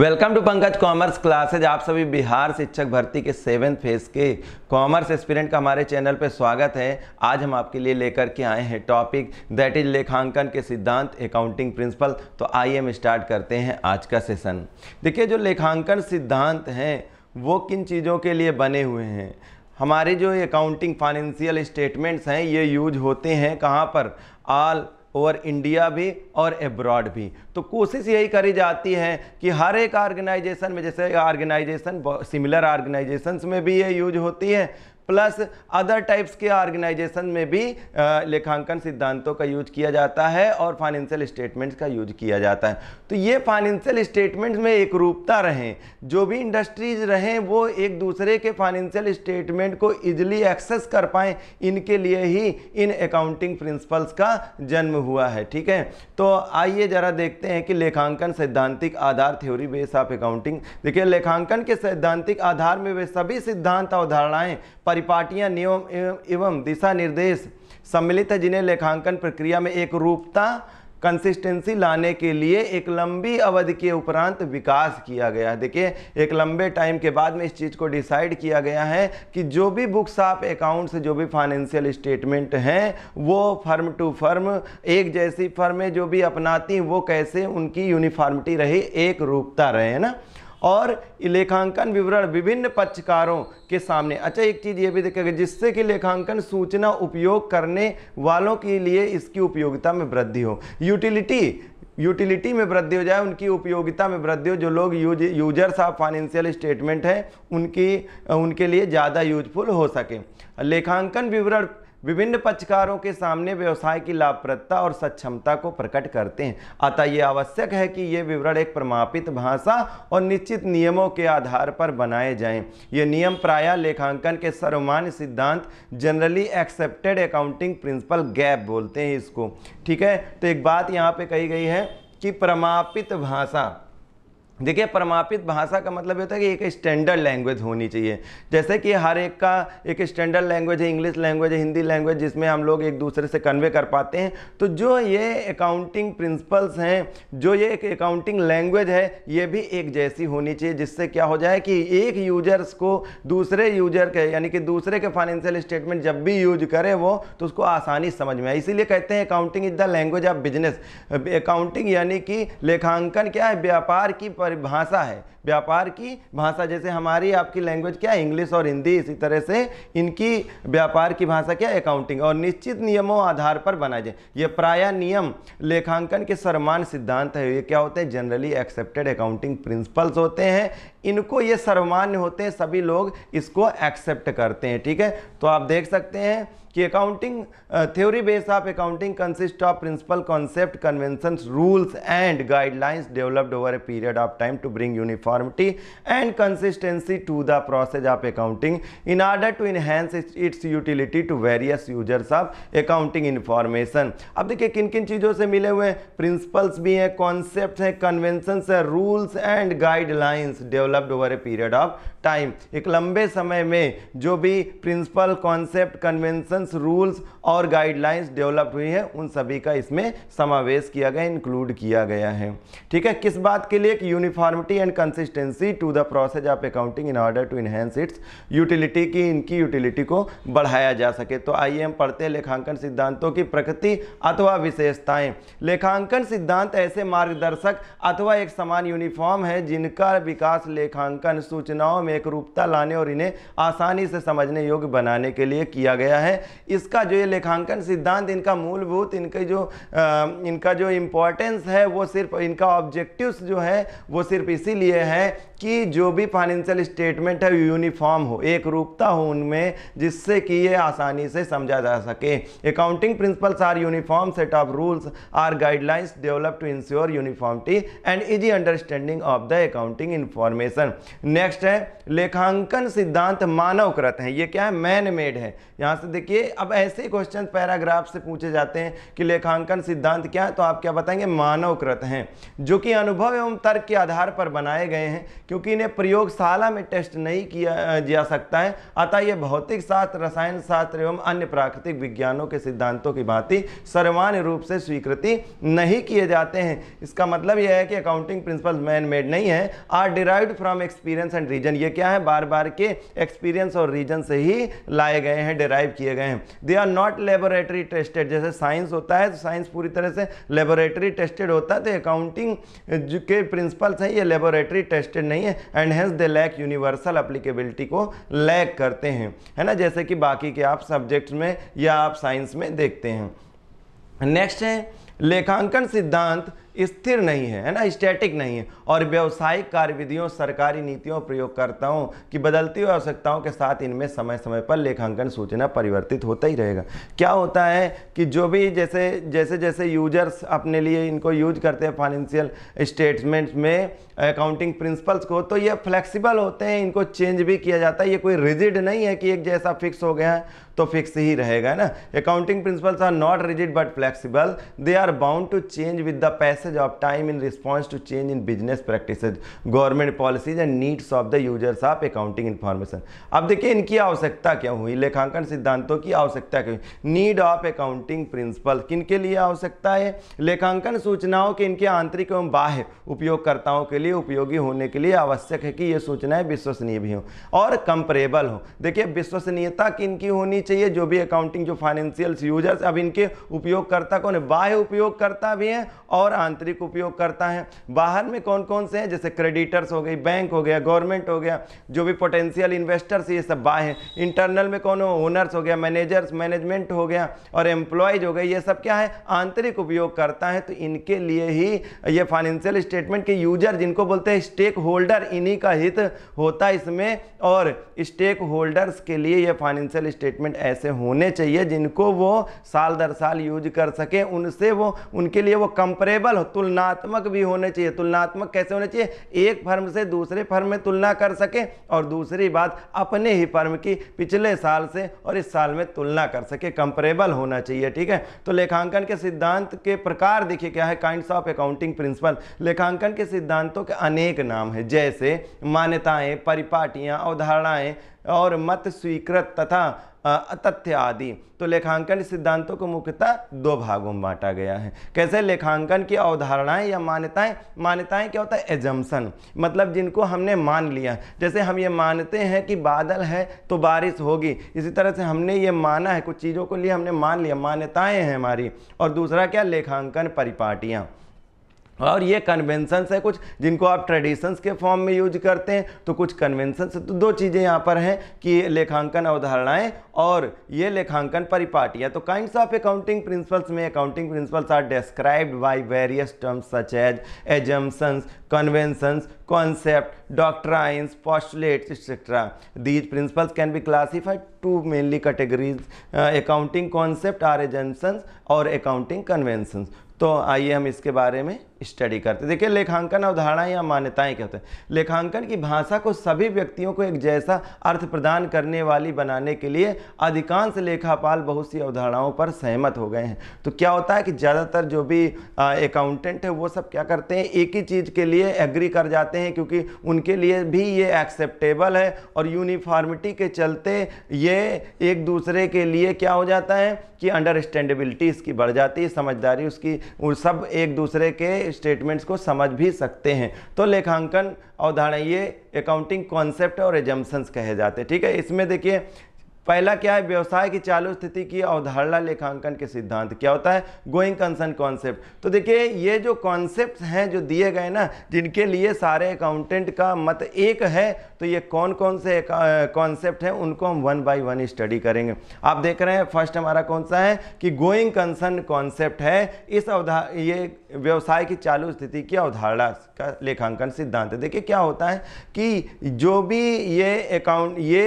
Welcome to Pankaj commerce classes आप सभी बिहार शिक्षक भर्ती के सेवेंथ फेज के कॉमर्स एस्पिरेंट का हमारे चैनल पर स्वागत है आज हम आपके लिए लेकर के आए हैं टॉपिक दैट इज लेखांकन के सिद्धांत अकाउंटिंग प्रिंसिपल तो आइए हम स्टार्ट करते हैं आज का सेशन देखिए जो लेखांकन सिद्धांत हैं वो किन चीज़ों के लिए बने हुए हैं हमारे जो अकाउंटिंग फाइनेंशियल स्टेटमेंट्स हैं ये यूज होते हैं कहाँ पर आल ओवर इंडिया भी और एब्रॉड भी तो कोशिश यही करी जाती है कि हर एक ऑर्गेनाइजेशन में जैसे ऑर्गेनाइजेशन सिमिलर ऑर्गेनाइजेशंस में भी ये यूज होती है प्लस अदर टाइप्स के ऑर्गेनाइजेशन में भी लेखांकन सिद्धांतों का यूज किया जाता है और फाइनेंशियल स्टेटमेंट्स का यूज किया जाता है तो ये फाइनेंशियल स्टेटमेंट्स में एक रूपता रहें जो भी इंडस्ट्रीज रहें वो एक दूसरे के फाइनेंशियल स्टेटमेंट को इजिली एक्सेस कर पाएँ इनके लिए ही इन अकाउंटिंग प्रिंसिपल्स का जन्म हुआ है ठीक है तो आइए ज़रा देखते हैं कि लेखांकन सैद्धांतिक आधार थ्योरी बेस ऑफ अकाउंटिंग देखिए लेखांकन के सैद्धांतिक आधार में वे सभी सिद्धांत अवधारणाएँ परिपाटियां नियम एवं दिशा निर्देश सम्मिलित है जिन्हें लेखांकन प्रक्रिया में एक रूपता कंसिस्टेंसी लाने के लिए एक लंबी अवधि के उपरांत विकास किया गया है देखिए एक लंबे टाइम के बाद में इस चीज़ को डिसाइड किया गया है कि जो भी बुक्स आप अकाउंट्स जो भी फाइनेंशियल स्टेटमेंट हैं वो फर्म टू फर्म एक जैसी फर्में जो भी अपनाती हैं वो कैसे उनकी यूनिफॉर्मिटी रहे एक रूपता रहे ना और लेखांकन विवरण विभिन्न पक्षकारों के सामने अच्छा एक चीज़ ये भी देखेगा जिससे कि लेखांकन सूचना उपयोग करने वालों के लिए इसकी उपयोगिता में वृद्धि हो यूटिलिटी यूटिलिटी में वृद्धि हो जाए उनकी उपयोगिता में वृद्धि हो जो लोग use users of financial statement हैं उनकी उनके लिए ज़्यादा यूजफुल हो सके लेखांकन विवरण विभिन्न पक्षकारों के सामने व्यवसाय की लाभप्रदता और सक्षमता को प्रकट करते हैं अतः ये आवश्यक है कि ये विवरण एक प्रमापित भाषा और निश्चित नियमों के आधार पर बनाए जाएं। ये नियम प्राय लेखांकन के सर्वमान्य सिद्धांत generally accepted accounting principle GAAP बोलते हैं इसको ठीक है तो एक बात यहाँ पर कही गई है कि प्रमापित भाषा देखिए परमापित भाषा का मतलब ये होता है कि एक स्टैंडर्ड लैंग्वेज होनी चाहिए जैसे कि हर एक का एक स्टैंडर्ड लैंग्वेज है इंग्लिश लैंग्वेज है हिंदी लैंग्वेज जिसमें हम लोग एक दूसरे से कन्वे कर पाते हैं तो जो ये अकाउंटिंग प्रिंसिपल्स हैं जो ये एक अकाउंटिंग लैंग्वेज है ये भी एक जैसी होनी चाहिए जिससे क्या हो जाए कि एक यूजर्स को दूसरे यूजर के यानी कि दूसरे के फाइनेंशियल स्टेटमेंट जब भी यूज करे वो तो उसको आसानी समझ में आए इसीलिए कहते हैं accounting is the language of business accounting यानी कि लेखांकन क्या है व्यापार की हमारी भाषा है व्यापार की भाषा जैसे हमारी आपकी लैंग्वेज क्या है इंग्लिश और हिंदी इसी तरह से इनकी व्यापार की भाषा क्या अकाउंटिंग और निश्चित नियमों आधार पर बनाए जाए ये प्राय नियम लेखांकन के सर्वमान सिद्धांत है ये क्या होते हैं जनरली एक्सेप्टेड अकाउंटिंग प्रिंसिपल्स होते हैं इनको ये सर्वमान्य होते हैं सभी लोग इसको एक्सेप्ट करते हैं ठीक है तो आप देख सकते हैं कि accounting theory base of accounting consist of principle concept convention rules and guidelines developed over a period of time to bring uniformity and consistency to the process of accounting in order to enhance its utility to various users of accounting information अब देखिए किन किन चीज़ों से मिले हुए principles भी हैं कॉन्सेप्ट हैं कन्वेंशंस हैं rules and guidelines developed over a period of time एक लंबे समय में जो भी प्रिंसिपल कॉन्सेप्ट कन्वेंशंस रूल्स और गाइडलाइंस डेवलप हुई है उन सभी का इसमें समावेश किया गया इंक्लूड किया गया है ठीक है किस बात के लिए uniformity and consistency to the process of accounting in order to enhance its utility की इनकी यूटिलिटी को बढ़ाया जा सके तो आइए हम पढ़ते हैं लेखांकन सिद्धांतों की प्रकृति अथवा विशेषताएं लेखांकन सिद्धांत ऐसे मार्गदर्शक अथवा एक समान यूनिफॉर्म है जिनका विकास लेखांकन सूचनाओं में में एक रूपता लाने और इन्हें आसानी से समझने योग्य बनाने के लिए किया गया है इसका जो ये लेखांकन सिद्धांत इनका मूलभूत इनके जो आ, इनका जो इम्पोर्टेंस है वो सिर्फ इनका ऑब्जेक्टिव्स जो है वो सिर्फ इसीलिए है कि जो भी फाइनेंशियल स्टेटमेंट है यूनिफॉर्म हो एक रूपता हो उनमें जिससे कि ये आसानी से समझा जा सके accounting principles are uniform set of rules or guidelines develop to ensure uniformity and easy understanding of the accounting information next है लेखांकन सिद्धांत मानवकृत हैं ये क्या है मैन मेड है यहाँ से देखिए अब ऐसे क्वेश्चन पैराग्राफ से पूछे जाते हैं कि लेखांकन सिद्धांत क्या है तो आप क्या बताएंगे मानवकृत हैं जो कि अनुभव एवं तर्क के आधार पर बनाए गए हैं क्योंकि इन्हें प्रयोगशाला में टेस्ट नहीं किया जा सकता है अतः ये भौतिक शास्त्र रसायन शास्त्र एवं अन्य प्राकृतिक विज्ञानों के सिद्धांतों की भांति सर्वान्य रूप से स्वीकृति नहीं किए जाते हैं इसका मतलब यह है कि अकाउंटिंग प्रिंसिपल मैन मेड नहीं है are derived from experience and reason ये क्या है बार बार के एक्सपीरियंस और रीजन से ही लाए गए हैं डिराइव किए गए हैं they are not laboratory tested जैसे साइंस होता है तो साइंस पूरी तरह से लेबोरेटरी टेस्टेड होता है तो अकाउंटिंग के प्रिंसिपल्स हैं ये लेबोरेटरी टेस्टेड नहीं नहीं है and hence they lack universal applicability को लैक करते हैं है ना जैसे कि बाकी के आप सब्जेक्ट्स में या आप साइंस में देखते हैं नेक्स्ट है लेखांकन सिद्धांत स्थिर नहीं है है ना स्टैटिक नहीं है और व्यवसायिक कार्यविधियों सरकारी नीतियों प्रयोगकर्ताओं की बदलती हुई आवश्यकताओं के साथ इनमें समय समय पर लेखांकन सूचना परिवर्तित होता ही रहेगा क्या होता है कि जो भी जैसे जैसे जैसे यूजर्स अपने लिए इनको यूज करते हैं फाइनेंशियल स्टेटमेंट्स में अकाउंटिंग प्रिंसिपल्स को तो ये फ्लेक्सिबल होते हैं इनको चेंज भी किया जाता है ये कोई रिजिड नहीं है कि एक जैसा फिक्स हो गया है तो फिक्स ही रहेगा ना accounting principles are not rigid but flexible they are bound to change with the passage of time in response to change in business practice government policies and needs of the users of accounting information अब देखिए इनकी आवश्यकता क्या हुई लेखांकन सिद्धांतों की आवश्यकता क्या हुई नीड ऑफ अकाउंटिंग प्रिंसिपल किन के लिए आवश्यकता है लेखांकन सूचनाओं के इनके आंतरिक एवं बाह्य उपयोगकर्ताओं के लिए लिए उपयोगी होने के लिए आवश्यक है कि ये सूचनाएं विश्वसनीय भी हों और कंपरेबल हो देखिए विश्वसनीयता किन की होनी चाहिए जो भी अकाउंटिंग जो फाइनेंशियल यूजर्स अब इनके उपयोगकर्ता कौन है बाह्य उपयोगकर्ता भी हैं और आंतरिक उपयोगकर्ता हैं बाहर में कौन कौन से हैं जैसे क्रेडिटर्स हो गई बैंक हो गया गवर्नमेंट हो गया जो भी पोटेंशियल इन्वेस्टर्स ये सब बाह्य हैं इंटरनल में कौन ओनर्स हो गया मैनेजर्स मैनेजमेंट हो गया और एम्प्लॉयज हो गए ये सब क्या है आंतरिक उपयोगकर्ता है तो इनके लिए ही ये फाइनेंशियल स्टेटमेंट के यूजर जिनको इनको बोलते हैं स्टेक होल्डर इन्हीं का हित होता है इसमें और स्टेक होल्डर्स के लिए ये फाइनेंशियल स्टेटमेंट ऐसे होने चाहिए जिनको वो साल दर साल यूज कर सके उनसे वो उनके लिए वो कंपरेबल तुलनात्मक भी होने चाहिए तुलनात्मक कैसे होने चाहिए एक फर्म से दूसरे फर्म में तुलना कर सके और दूसरी बात अपने ही फर्म की पिछले साल से और इस साल में तुलना कर सके कंपरेबल होना चाहिए ठीक है तो लेखांकन के सिद्धांत के प्रकार देखिए क्या है काइंड्स ऑफ अकाउंटिंग प्रिंसिपल लेखांकन के सिद्धांतों मतों के अनेक नाम हैं जैसे मान्यताएं परिपाटियां अवधारणाएं और मत स्वीकृत तथा तथ्य आदि तो लेखांकन सिद्धांतों को मुख्यतः दो भागों में बांटा गया है कैसे लेखांकन की अवधारणाएं या मान्यताएं मान्यताएं क्या होता है एजम्सन मतलब जिनको हमने मान लिया जैसे हम ये मानते हैं कि बादल है तो बारिश होगी इसी तरह से हमने ये माना है कुछ चीज़ों को लिए हमने मान लिया मान्यताएं हैं हमारी और दूसरा क्या लेखांकन परिपाटियाँ और ये कन्वेंसन्स है कुछ जिनको आप ट्रेडिशंस के फॉर्म में यूज करते हैं तो कुछ कन्वेंसन्स तो दो चीज़ें यहाँ पर हैं कि लेखांकन अवधारणाएं और ये लेखांकन परिपाटियाँ तो काइंड्स ऑफ अकाउंटिंग प्रिंसिपल्स में accounting principles are described by various terms such as assumptions conventions concept doctrines postulates, etcetera these principles can be classified two mainly categories accounting concept or assumptions और accounting conventions तो आइए हम इसके बारे में study करते देखिए लेखांकन अवधारणा या मान्यताएं क्या होते हैं लेखांकन की भाषा को सभी व्यक्तियों को एक जैसा अर्थ प्रदान करने वाली बनाने के लिए अधिकांश लेखापाल बहुत सी अवधारणाओं पर सहमत हो गए हैं तो क्या होता है कि ज़्यादातर जो भी अकाउंटेंट है वो सब क्या करते हैं एक ही चीज़ के लिए एग्री कर जाते हैं क्योंकि उनके लिए भी ये एक्सेप्टेबल है और यूनिफॉर्मिटी के चलते ये एक दूसरे के लिए क्या हो जाता है कि अंडरस्टैंडेबिलिटी इसकी बढ़ जाती है समझदारी उसकी सब एक दूसरे के स्टेटमेंट्स को समझ भी सकते हैं तो लेखांकन अवधारणा ये अकाउंटिंग कॉन्सेप्ट और एजम्सन्स कहे जाते हैं ठीक है इसमें देखिए पहला क्या है व्यवसाय की चालू स्थिति की अवधारणा लेखांकन के सिद्धांत क्या होता है गोइंग कंसर्न कॉन्सेप्ट तो देखिए ये जो कॉन्सेप्ट हैं जो दिए गए ना जिनके लिए सारे अकाउंटेंट का मत एक है तो ये कौन कौन से कॉन्सेप्ट हैं उनको हम वन बाय वन स्टडी करेंगे आप देख रहे हैं फर्स्ट हमारा कौन सा है कि गोइंग कंसर्न कॉन्सेप्ट है इस अवधार ये व्यवसाय की चालू स्थिति की अवधारणा का लेखांकन सिद्धांत देखिए क्या होता है कि जो भी ये अकाउंट ये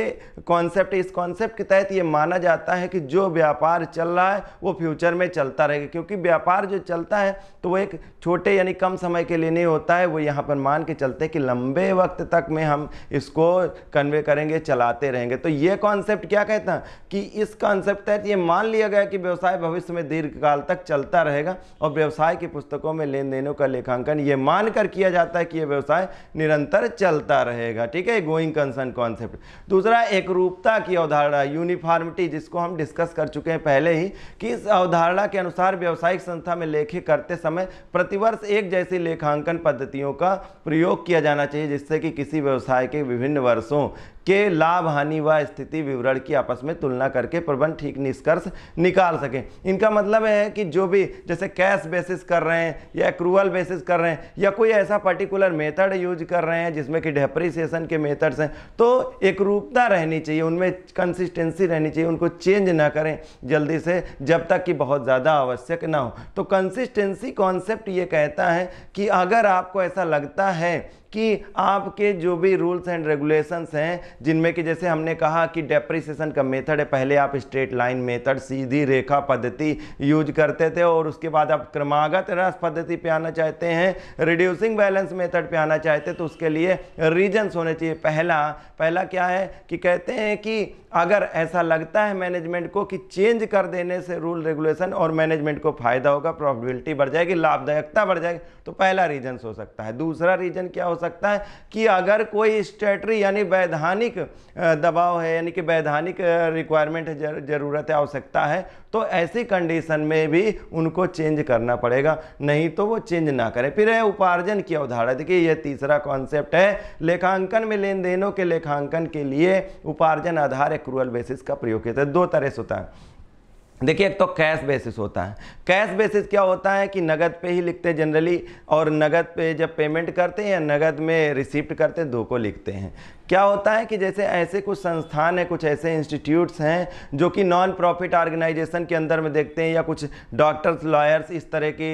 कॉन्सेप्ट इस कॉन्सेप्ट कॉन्सेप्ट के तहत ये माना जाता है कि जो व्यापार चल रहा है वो फ्यूचर में चलता रहेगा क्योंकि व्यापार जो चलता है तो वो एक छोटे यानी कम समय के लिए नहीं होता है वो यहाँ पर मान के चलते कि लंबे वक्त तक में हम इसको कन्वे करेंगे चलाते रहेंगे तो ये कॉन्सेप्ट क्या कहता है कि इस कॉन्सेप्ट तहत ये मान लिया गया कि व्यवसाय भविष्य में दीर्घकाल तक चलता रहेगा और व्यवसाय की पुस्तकों में लेन देनों का लेखांकन ये मान कर किया जाता है कि यह व्यवसाय निरंतर चलता रहेगा ठीक है गोइंग कंसर्न कॉन्सेप्ट दूसरा एक रूपता की अवधारणा अवधारणा यूनिफॉर्मिटी जिसको हम डिस्कस कर चुके हैं पहले ही कि इस अवधारणा के अनुसार व्यावसायिक संस्था में लेखे करते समय प्रतिवर्ष एक जैसी लेखांकन पद्धतियों का प्रयोग किया जाना चाहिए जिससे कि किसी व्यवसाय के विभिन्न वर्षों के लाभ हानि व स्थिति विवरण की आपस में तुलना करके प्रबंध ठीक निष्कर्ष निकाल सकें इनका मतलब है कि जो भी जैसे कैश बेसिस कर रहे हैं या क्रूअल बेसिस कर रहे हैं या कोई ऐसा पर्टिकुलर मेथड यूज कर रहे हैं जिसमें कि डेप्रिसिएशन के मेथड्स हैं तो एक रूपता रहनी चाहिए उनमें कंसिस्टेंसी रहनी चाहिए उनको चेंज ना करें जल्दी से जब तक कि बहुत ज़्यादा आवश्यक ना हो तो कंसिस्टेंसी कॉन्सेप्ट ये कहता है कि अगर आपको ऐसा लगता है कि आपके जो भी रूल्स एंड रेगुलेशंस हैं जिनमें कि जैसे हमने कहा कि डेप्रिसिएशन का मेथड है पहले आप स्ट्रेट लाइन मेथड सीधी रेखा पद्धति यूज करते थे और उसके बाद आप क्रमागत ह्रास पद्धति पे आना चाहते हैं रिड्यूसिंग बैलेंस मेथड पे आना चाहते तो उसके लिए रीजन्स होने चाहिए पहला पहला क्या है कि कहते हैं कि अगर ऐसा लगता है मैनेजमेंट को कि चेंज कर देने से रूल रेगुलेशन और मैनेजमेंट को फायदा होगा प्रॉफिटेबिलिटी बढ़ जाएगी लाभदायकता बढ़ जाएगी तो पहला रीजन हो सकता है दूसरा रीजन क्या हो सकता है कि अगर कोई स्टेटरी यानी वैधानिक दबाव है यानी कि वैधानिक रिक्वायरमेंट है ज़रूरत है आवश्यकता है तो ऐसी कंडीशन में भी उनको चेंज करना पड़ेगा नहीं तो वो चेंज ना करें फिर है उपार्जन की अवधारणा देखिए यह तीसरा कॉन्सेप्ट है लेखांकन में लेन देनों के लेखांकन के लिए उपार्जन आधार एक्रूअल बेसिस का प्रयोग किया जाता है दो तरह से होता है देखिए एक तो कैश बेसिस होता है कैश बेसिस क्या होता है कि नगद पे ही लिखते हैं जनरली और नगद पे जब पेमेंट करते हैं या नगद में रिसिप्ट करते हैं दो को लिखते हैं क्या होता है कि जैसे ऐसे कुछ संस्थान हैं कुछ ऐसे इंस्टीट्यूट्स हैं जो कि नॉन प्रॉफिट ऑर्गेनाइजेशन के अंदर में देखते हैं या कुछ डॉक्टर्स लॉयर्स इस तरह की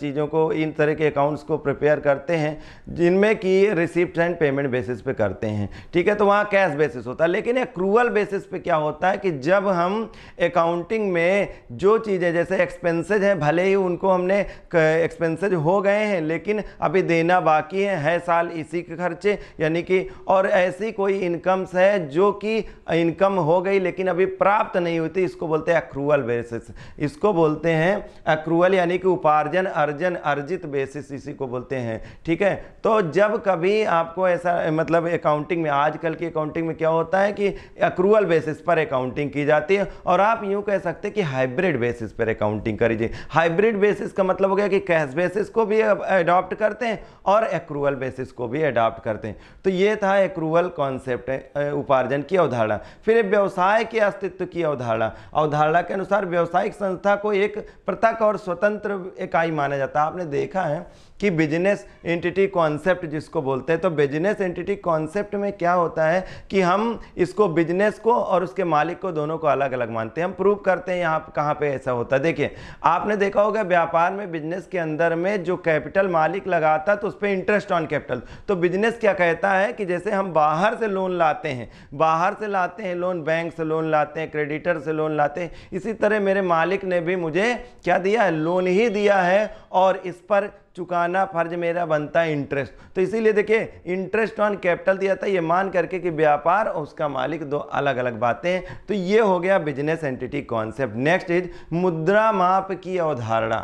चीज़ों को इन तरह के अकाउंट्स को प्रिपेयर करते हैं जिनमें कि रिसिप्ट एंड पेमेंट बेसिस पे करते हैं ठीक है तो वहाँ कैश बेसिस होता है लेकिन क्रूअल बेसिस पे क्या होता है कि जब हम अकाउंटिंग में जो चीज़ें जैसे एक्सपेंसिज हैं भले ही उनको हमने एक्सपेंसिज हो गए हैं लेकिन अभी देना बाकी है, है साल इसी के खर्चे यानी कि और ऐसी कोई इनकम्स है जो कि इनकम हो गई लेकिन अभी प्राप्त नहीं हुई थी इसको बोलते हैं अक्रूअल बेसिस इसको बोलते हैं अक्रूअल यानी कि उपार्जन अर्जन अर्जित बेसिस इसी को बोलते हैं ठीक है तो जब कभी आपको ऐसा मतलब अकाउंटिंग में आजकल की अकाउंटिंग में क्या होता है कि अक्रूअल बेसिस पर अकाउंटिंग की जाती है और आप यूँ कह सकते हैं कि हाइब्रिड बेसिस पर अकाउंटिंग करीजिए हाइब्रिड बेसिस का मतलब हो गया कि कैश बेसिस को भी अडॉप्ट करते हैं और एक्रूअल बेसिस को भी अडॉप्ट करते हैं तो ये था एक्रूअल केवल कॉन्सेप्ट है उपार्जन की अवधारणा फिर व्यवसाय के अस्तित्व की अवधारणा अवधारणा के अनुसार व्यवसायिक संस्था को एक पृथक और स्वतंत्र इकाई माना जाता है आपने देखा है कि बिजनेस एंटिटी कॉन्सेप्ट जिसको बोलते हैं तो बिजनेस एंटिटी कॉन्सेप्ट में क्या होता है कि हम इसको बिजनेस को और उसके मालिक को दोनों को अलग अलग मानते हैं हम प्रूव करते हैं यहाँ कहाँ पे ऐसा होता है देखिए आपने देखा होगा व्यापार में बिजनेस के अंदर में जो कैपिटल मालिक लगाता है तो उस पर इंटरेस्ट ऑन कैपिटल तो बिजनेस क्या कहता है कि जैसे हम बाहर से लोन लाते हैं बाहर से लाते हैं लोन बैंक से लोन लाते हैं क्रेडिटर से लोन लाते हैं इसी तरह मेरे मालिक ने भी मुझे क्या दिया है लोन ही दिया है और इस पर चुकाना फर्ज मेरा बनता है इंटरेस्ट तो इसीलिए देखिए इंटरेस्ट ऑन कैपिटल दिया था ये मान करके कि व्यापार और उसका मालिक दो अलग अलग बातें हैं तो ये हो गया business entity concept next is मुद्रा माप की अवधारणा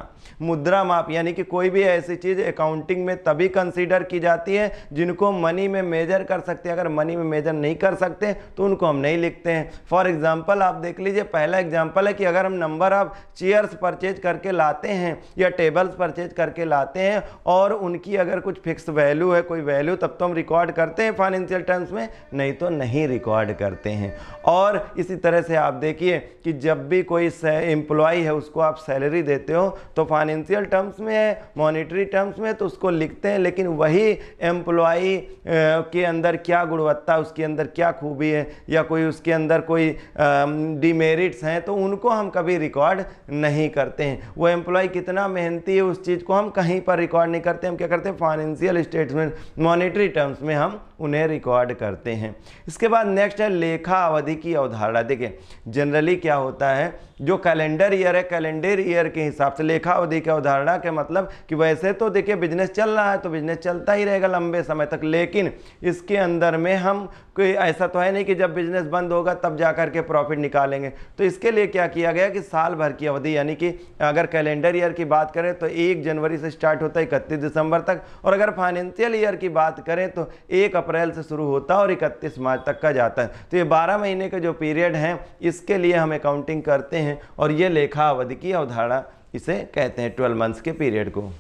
मुद्रा माप यानी कि कोई भी ऐसी चीज़ अकाउंटिंग में तभी कंसीडर की जाती है जिनको मनी में मेजर कर सकते हैं अगर मनी में मेजर नहीं कर सकते तो उनको हम नहीं लिखते हैं फॉर एग्जाम्पल आप देख लीजिए पहला एग्जाम्पल है कि अगर हम नंबर ऑफ चेयर्स परचेज करके लाते हैं या टेबल्स परचेज करके लाते हैं हैं और उनकी अगर कुछ फिक्स वैल्यू है कोई वैल्यू तब तो हम रिकॉर्ड करते हैं फाइनेंशियल टर्म्स में नहीं तो नहीं रिकॉर्ड करते हैं और इसी तरह से आप देखिए कि जब भी कोई एम्प्लॉय है उसको आप सैलरी देते हो तो फाइनेंशियल टर्म्स में है मॉनिटरी टर्म्स में तो उसको लिखते हैं लेकिन वही एम्प्लॉय के अंदर क्या गुणवत्ता उसके अंदर क्या खूबी है या कोई उसके अंदर कोई डिमेरिट्स हैं तो उनको हम कभी रिकॉर्ड नहीं करते हैं वो एम्प्लॉय कितना मेहनती है उस चीज़ को हम कहीं पर पर रिकॉर्ड नहीं करते हम क्या करते हैं फाइनेंशियल स्टेटमेंट मॉनेटरी टर्म्स में हम उन्हें रिकॉर्ड करते हैं इसके बाद नेक्स्ट है लेखा अवधि की अवधारणा देखिए जनरली क्या होता है जो कैलेंडर ईयर है कैलेंडर ईयर के हिसाब से लेखा अवधि के अवधारणा के मतलब कि वैसे तो देखिए बिजनेस चल रहा है तो बिजनेस चलता ही रहेगा लंबे समय तक लेकिन इसके अंदर में हम कोई ऐसा तो है नहीं कि जब बिजनेस बंद होगा तब जा के प्रॉफिट निकालेंगे तो इसके लिए क्या किया गया कि साल भर की अवधि यानी कि अगर कैलेंडर ईयर की बात करें तो एक जनवरी से स्टार्ट होता है इकतीस दिसंबर तक और अगर फाइनेंशियल ईयर की बात करें तो एक अप्रैल से शुरू होता है और इकतीस मार्च तक का जाता है तो ये बारह महीने के जो पीरियड हैं इसके लिए हम अकाउंटिंग करते हैं हैं और ये लेखा अवधि की अवधारणा इसे कहते हैं ट्वेल्व मंथ्स के पीरियड को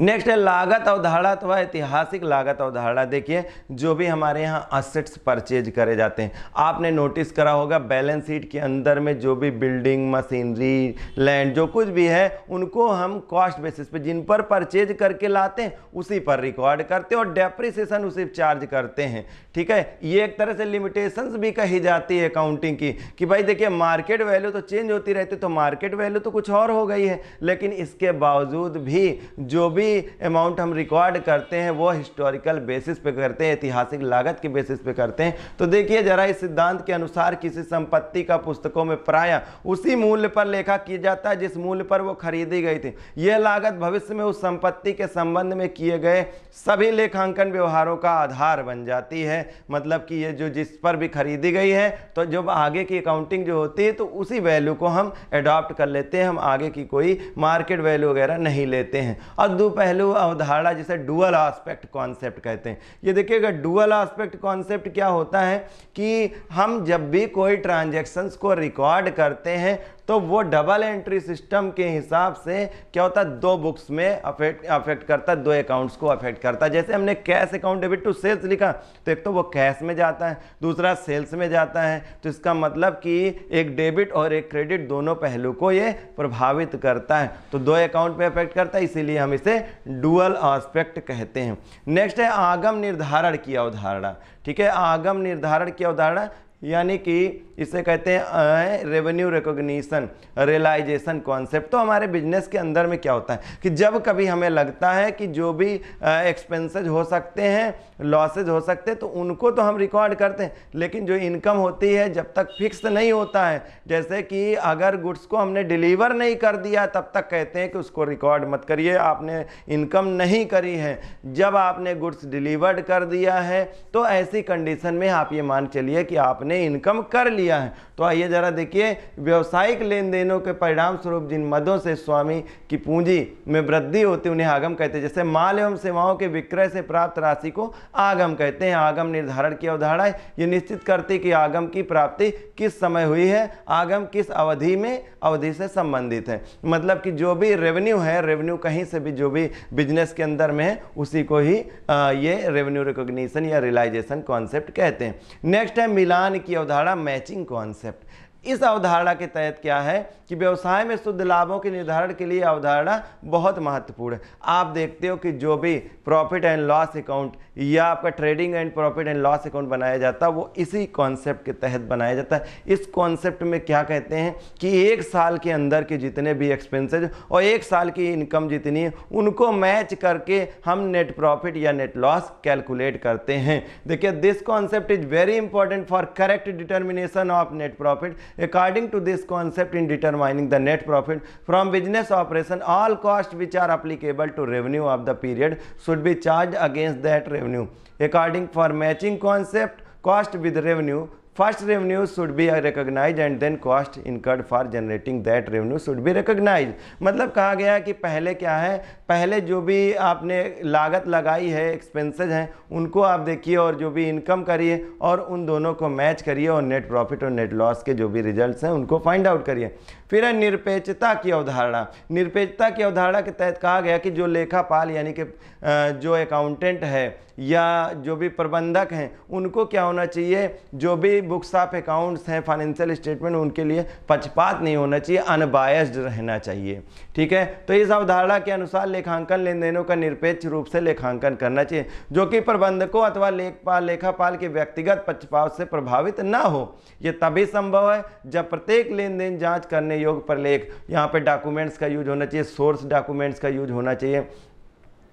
नेक्स्ट है लागत अवधारणा अथवा ऐतिहासिक लागत अवधारणा देखिए जो भी हमारे यहाँ असेट्स परचेज करे जाते हैं आपने नोटिस करा होगा बैलेंस शीट के अंदर में जो भी बिल्डिंग मशीनरी लैंड जो कुछ भी है उनको हम कॉस्ट बेसिस पे जिन पर परचेज करके लाते हैं उसी पर रिकॉर्ड करते हैं और डेप्रिसिएशन उसी चार्ज करते हैं ठीक है ये एक तरह से लिमिटेशन भी कही जाती है अकाउंटिंग की कि भाई देखिए मार्केट वैल्यू तो चेंज होती रहती तो मार्केट वैल्यू तो कुछ और हो गई है लेकिन इसके बावजूद भी जो भी अमाउंट हम रिकॉर्ड करते हैं वो हिस्टोरिकल बेसिस पे करते हैं ऐतिहासिक लागत के बेसिस पे करते हैं तो देखिए जरा इस सिद्धांत के अनुसार किसी संपत्ति का पुस्तकों में प्राय उसी मूल्य पर लेखा किया जाता है जिस मूल्य पर वो खरीदी गई थी यह लागत भविष्य में उस संपत्ति के संबंध में किए गए सभी लेखांकन व्यवहारों का आधार बन जाती है मतलब कि ये जो जिस पर भी खरीदी गई है तो जब आगे की अकाउंटिंग जो होती है तो उसी वैल्यू को हम एडॉप्ट कर लेते हैं हम आगे की कोई मार्केट वैल्यू वगैरह नहीं लेते हैं और दो पहलू अवधारणा जिसे डुअल आस्पेक्ट कॉन्सेप्ट कहते हैं ये देखिएगा डुअल आस्पेक्ट कॉन्सेप्ट क्या होता है कि हम जब भी कोई ट्रांजेक्शन्स को रिकॉर्ड करते हैं तो वो डबल एंट्री सिस्टम के हिसाब से क्या होता है दो बुक्स में अफेक्ट अफेक्ट करता है दो अकाउंट्स को अफेक्ट करता है जैसे हमने cash account debit to sales लिखा तो एक तो वो कैश में जाता है दूसरा सेल्स में जाता है तो इसका मतलब कि एक डेबिट और एक क्रेडिट दोनों पहलू को ये प्रभावित करता है तो दो अकाउंट में अफेक्ट करता है इसीलिए हम इसे डुअल आस्पेक्ट कहते हैं नेक्स्ट है आगम निर्धारण की अवधारणा ठीक है आगम निर्धारण की अवधारणा यानी कि इसे कहते हैं रेवेन्यू रिकोगनीसन रियलाइजेशन कॉन्सेप्ट तो हमारे बिजनेस के अंदर में क्या होता है कि जब कभी हमें लगता है कि जो भी एक्सपेंसेज हो सकते हैं लॉसेज हो सकते हैं तो उनको तो हम रिकॉर्ड करते हैं लेकिन जो इनकम होती है जब तक फिक्स नहीं होता है जैसे कि अगर गुड्स को हमने डिलीवर नहीं कर दिया तब तक कहते हैं कि उसको रिकॉर्ड मत करिए आपने इनकम नहीं करी है जब आपने गुड्स डिलीवर्ड कर दिया है तो ऐसी कंडीशन में आप ये मान चलिए कि आपने इनकम कर ली लिया है तो आइए जरा देखिए व्यवसायिक लेन देनों के परिणाम स्वरूप जिन मदों से स्वामी की पूंजी में वृद्धि होती उन्हें आगम कहते हैं जैसे माल एवं सेवाओं के विक्रय से प्राप्त राशि को आगम कहते हैं आगम निर्धारण की अवधारणा ये निश्चित करती कि आगम की प्राप्ति किस समय हुई है आगम किस अवधि में अवधि से संबंधित है मतलब कि जो भी रेवेन्यू है रेवेन्यू कहीं से भी जो भी बिजनेस के अंदर में है उसी को ही ये रेवेन्यू रिकॉग्निशन या रिलाइजेशन कॉन्सेप्ट कहते हैं नेक्स्ट है मिलान की अवधारणा मैचिंग प्राइसिंग कॉन्सेप्ट इस अवधारणा के तहत क्या है कि व्यवसाय में शुद्ध लाभों के निर्धारण के लिए अवधारणा बहुत महत्वपूर्ण है आप देखते हो कि जो भी प्रॉफिट एंड लॉस अकाउंट या आपका trading and profit and loss account बनाया जाता है वो इसी कॉन्सेप्ट के तहत बनाया जाता है इस कॉन्सेप्ट में क्या कहते हैं कि एक साल के अंदर के जितने भी एक्सपेंसेज और एक साल की इनकम जितनी है उनको मैच करके हम नेट प्रॉफिट या नेट लॉस कैलकुलेट करते हैं देखिए this concept is very important for correct determination of net profit according to this concept in determining the net profit from business operation all cost which are applicable to revenue of the period should be charge against that revenue revenue. According for matching concept, cost with revenue, first revenue should be recognized and then cost incurred for generating that revenue should be recognized. मतलब कहा गया कि पहले क्या है पहले जो भी आपने लागत लगाई है एक्सपेंसेज हैं उनको आप देखिए और जो भी इनकम करिए और उन दोनों को मैच करिए और नेट प्रॉफिट और नेट लॉस के जो भी रिजल्ट्स हैं उनको फाइंड आउट करिए फिर निरपेक्षता की अवधारणा निरपेक्षता की अवधारणा के तहत कहा गया कि जो लेखापाल यानी कि जो अकाउंटेंट है या जो भी प्रबंधक हैं उनको क्या होना चाहिए जो भी बुक्स ऑफ अकाउंट्स हैं फाइनेंशियल स्टेटमेंट उनके लिए पक्षपात नहीं होना चाहिए अनबायस्ड रहना चाहिए ठीक है तो इस अवधारणा के अनुसार लेखांकन लेन देनों का निरपेक्ष रूप से लेखांकन करना चाहिए जो कि प्रबंधकों अथवा लेखपाल लेखापाल के व्यक्तिगत पक्षपात से प्रभावित ना हो यह तभी संभव है जब प्रत्येक लेन देन करने योग प्रलेख यहाँ पे डॉक्यूमेंट्स का यूज होना चाहिए सोर्स डॉक्यूमेंट्स का यूज होना चाहिए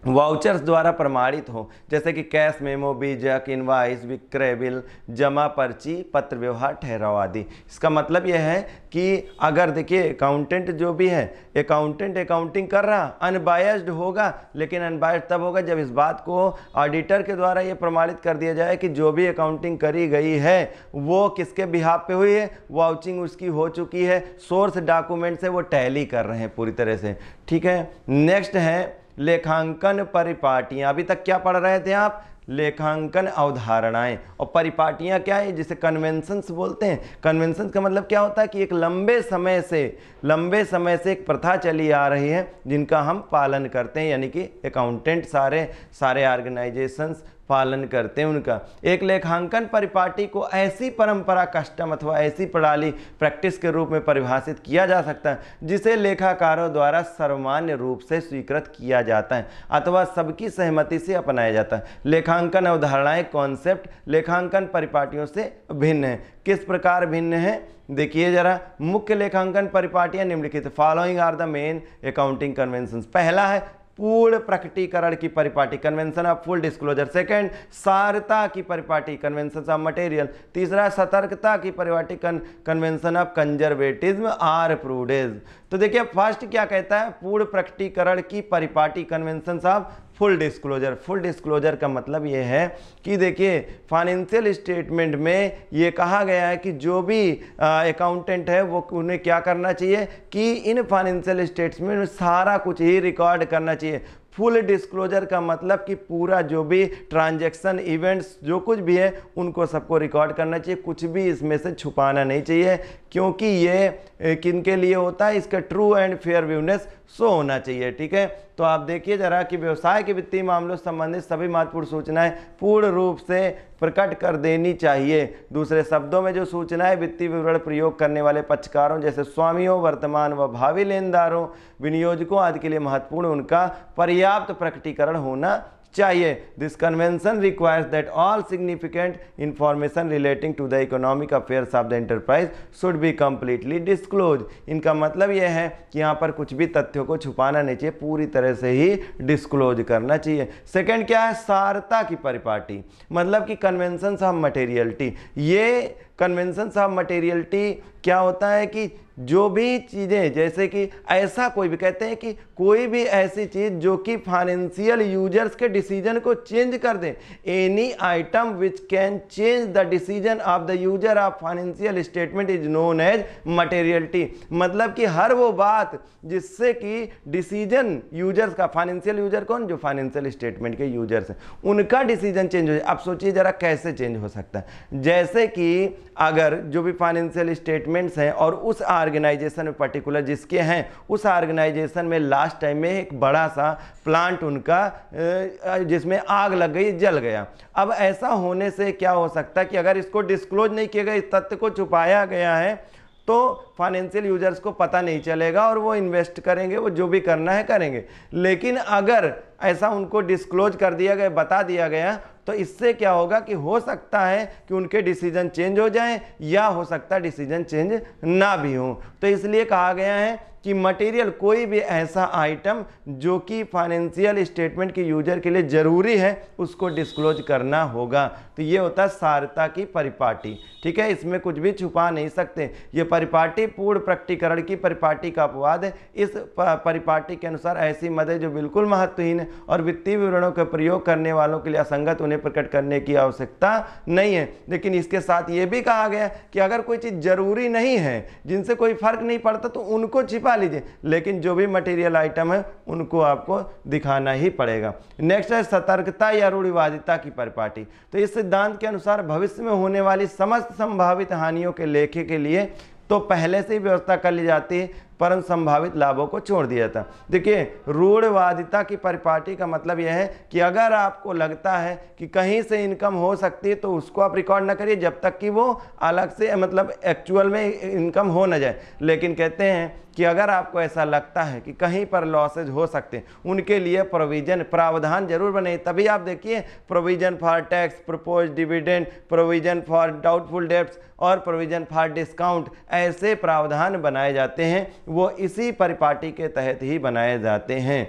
वाउचर्स द्वारा प्रमाणित हो जैसे कि कैश मेमो बीजक इनवाइस विक्रय बिल जमा पर्ची पत्र व्यवहार ठहराव आदि इसका मतलब यह है कि अगर देखिए अकाउंटेंट जो भी है अकाउंटेंट अकाउंटिंग कर रहा अनबायस्ड होगा लेकिन अनबायस्ड तब होगा जब इस बात को ऑडिटर के द्वारा ये प्रमाणित कर दिया जाए कि जो भी अकाउंटिंग करी गई है वो किसके बिहाब पे हुई है वाउचिंग उसकी हो चुकी है सोर्स डॉक्यूमेंट से वो टैली कर रहे हैं पूरी तरह से ठीक है नेक्स्ट है लेखांकन परिपाटियाँ अभी तक क्या पढ़ रहे थे आप लेखांकन अवधारणाएं और परिपाटियां क्या है जिसे कन्वेंशंस बोलते हैं कन्वेंशंस का मतलब क्या होता है कि एक लंबे समय से लंबे समय से एक प्रथा चली आ रही है जिनका हम पालन करते हैं यानी कि अकाउंटेंट सारे सारे ऑर्गेनाइजेशंस पालन करते हैं उनका एक लेखांकन परिपाटी को ऐसी परंपरा कस्टम अथवा ऐसी प्रणाली प्रैक्टिस के रूप में परिभाषित किया जा सकता है जिसे लेखाकारों द्वारा सर्वमान्य रूप से स्वीकृत किया जाता है अथवा सबकी सहमति से अपनाया जाता है लेखांकन अवधारणाएं कॉन्सेप्ट लेखांकन परिपाटियों से भिन्न है किस प्रकार भिन्न है देखिए जरा मुख्य लेखांकन परिपाटियां निम्नलिखित following are the main accounting convention पहला है पूर्ण प्रकटीकरण की परिपाटी convention of full disclosure second सारता की परिपाटी कन्वेंशन ऑफ मटेरियल तीसरा सतर्कता की परिपाटी convention of conservatism or prudence तो देखिए फर्स्ट क्या कहता है पूर्ण प्रकटीकरण की परिपाटी convention of full disclosure full disclosure का मतलब ये है कि देखिए फाइनेंशियल स्टेटमेंट में ये कहा गया है कि जो भी अकाउंटेंट है वो उन्हें क्या करना चाहिए कि इन फाइनेंशियल स्टेटमेंट में सारा कुछ ही रिकॉर्ड करना चाहिए फुल डिस्क्लोजर का मतलब कि पूरा जो भी ट्रांजैक्शन इवेंट्स जो कुछ भी है उनको सबको रिकॉर्ड करना चाहिए कुछ भी इसमें से छुपाना नहीं चाहिए क्योंकि ये किन के लिए होता है इसका ट्रू एंड फेयर व्यूनेस शो होना चाहिए ठीक है तो आप देखिए जरा कि व्यवसाय के वित्तीय मामलों से संबंधित सभी महत्वपूर्ण सूचनाएं पूर्ण रूप से प्रकट कर देनी चाहिए दूसरे शब्दों में जो सूचनाएं वित्तीय विवरण प्रयोग करने वाले पक्षकारों जैसे स्वामियों वर्तमान व भावी लेनदारों विनियोजकों आदि के लिए महत्वपूर्ण उनका पर्याप्त प्रकटीकरण होना चाहिए this convention requires that all significant information relating to the economic affairs of the enterprise should be completely disclose इनका मतलब यह है कि यहाँ पर कुछ भी तथ्यों को छुपाना नहीं चाहिए पूरी तरह से ही डिस्क्लोज करना चाहिए सेकेंड क्या है सारता की परिपाटी मतलब कि कन्वेंशन ऑफ मटेरियलिटी ये कन्वेंसन्स ऑफ मटेरियलिटी क्या होता है कि जो भी चीज़ें जैसे कि ऐसा कोई भी कहते हैं कि कोई भी ऐसी चीज़ जो कि फाइनेंशियल यूजर्स के डिसीजन को चेंज कर दे any item which can change the decision of the user of financial statement is known as materiality मतलब कि हर वो बात जिससे कि डिसीजन यूजर्स का फाइनेंशियल यूजर कौन जो फाइनेंशियल स्टेटमेंट के यूजर्स हैं उनका डिसीजन चेंज हो जाए आप सोचिए ज़रा कैसे चेंज हो सकता है जैसे कि अगर जो भी फाइनेंशियल स्टेटमेंट्स हैं और उस ऑर्गेनाइजेशन में पर्टिकुलर जिसके हैं उस ऑर्गेनाइजेशन में लास्ट टाइम में एक बड़ा सा प्लांट उनका जिसमें आग लग गई जल गया अब ऐसा होने से क्या हो सकता है कि अगर इसको डिस्क्लोज नहीं किया गया इस तथ्य को छुपाया गया है तो फाइनेंशियल यूजर्स को पता नहीं चलेगा और वो इन्वेस्ट करेंगे वो जो भी करना है करेंगे लेकिन अगर ऐसा उनको डिस्क्लोज कर दिया गया बता दिया गया तो इससे क्या होगा कि हो सकता है कि उनके डिसीजन चेंज हो जाएं या हो सकता है डिसीजन चेंज ना भी हों तो इसलिए कहा गया है कि मटेरियल कोई भी ऐसा आइटम जो कि फाइनेंशियल स्टेटमेंट के यूजर के लिए ज़रूरी है उसको डिस्क्लोज करना होगा तो ये होता है सारता की परिपाटी ठीक है इसमें कुछ भी छुपा नहीं सकते ये परिपाटी पूर्ण प्रकटीकरण की परिपाटी का अपवाद है इस परिपाटी के अनुसार ऐसी मदें जो बिल्कुल महत्वहीन है और वित्तीय विवरणों का प्रयोग करने वालों के लिए असंगत उन्हें प्रकट करने की आवश्यकता नहीं है लेकिन इसके साथ ये भी कहा गया कि अगर कोई चीज़ ज़रूरी नहीं है जिनसे कोई फर्क नहीं पड़ता तो उनको छिपा करवा लीजिए लेकिन जो भी मटेरियल आइटम है उनको आपको दिखाना ही पड़ेगा नेक्स्ट है सतर्कता या रूढ़िवादिता की परिपाटी तो इस सिद्धांत के अनुसार भविष्य में होने वाली समस्त संभावित हानियों के लेखे के लिए तो पहले से ही व्यवस्था कर ली जाती है परम संभावित लाभों को छोड़ दिया जाता देखिए रूढ़वादिता की परिपाटी का मतलब यह है कि अगर आपको लगता है कि कहीं से इनकम हो सकती है तो उसको आप रिकॉर्ड ना करिए जब तक कि वो अलग से मतलब एक्चुअल में इनकम हो ना जाए लेकिन कहते हैं कि अगर आपको ऐसा लगता है कि कहीं पर लॉसेज हो सकते हैं उनके लिए प्रोविजन प्रावधान जरूर बने तभी आप देखिए provision for tax propose dividend provision for doubtful debts और प्रोविजन फॉर डिस्काउंट ऐसे प्रावधान बनाए जाते हैं वो इसी परिपाटी के तहत ही बनाए जाते हैं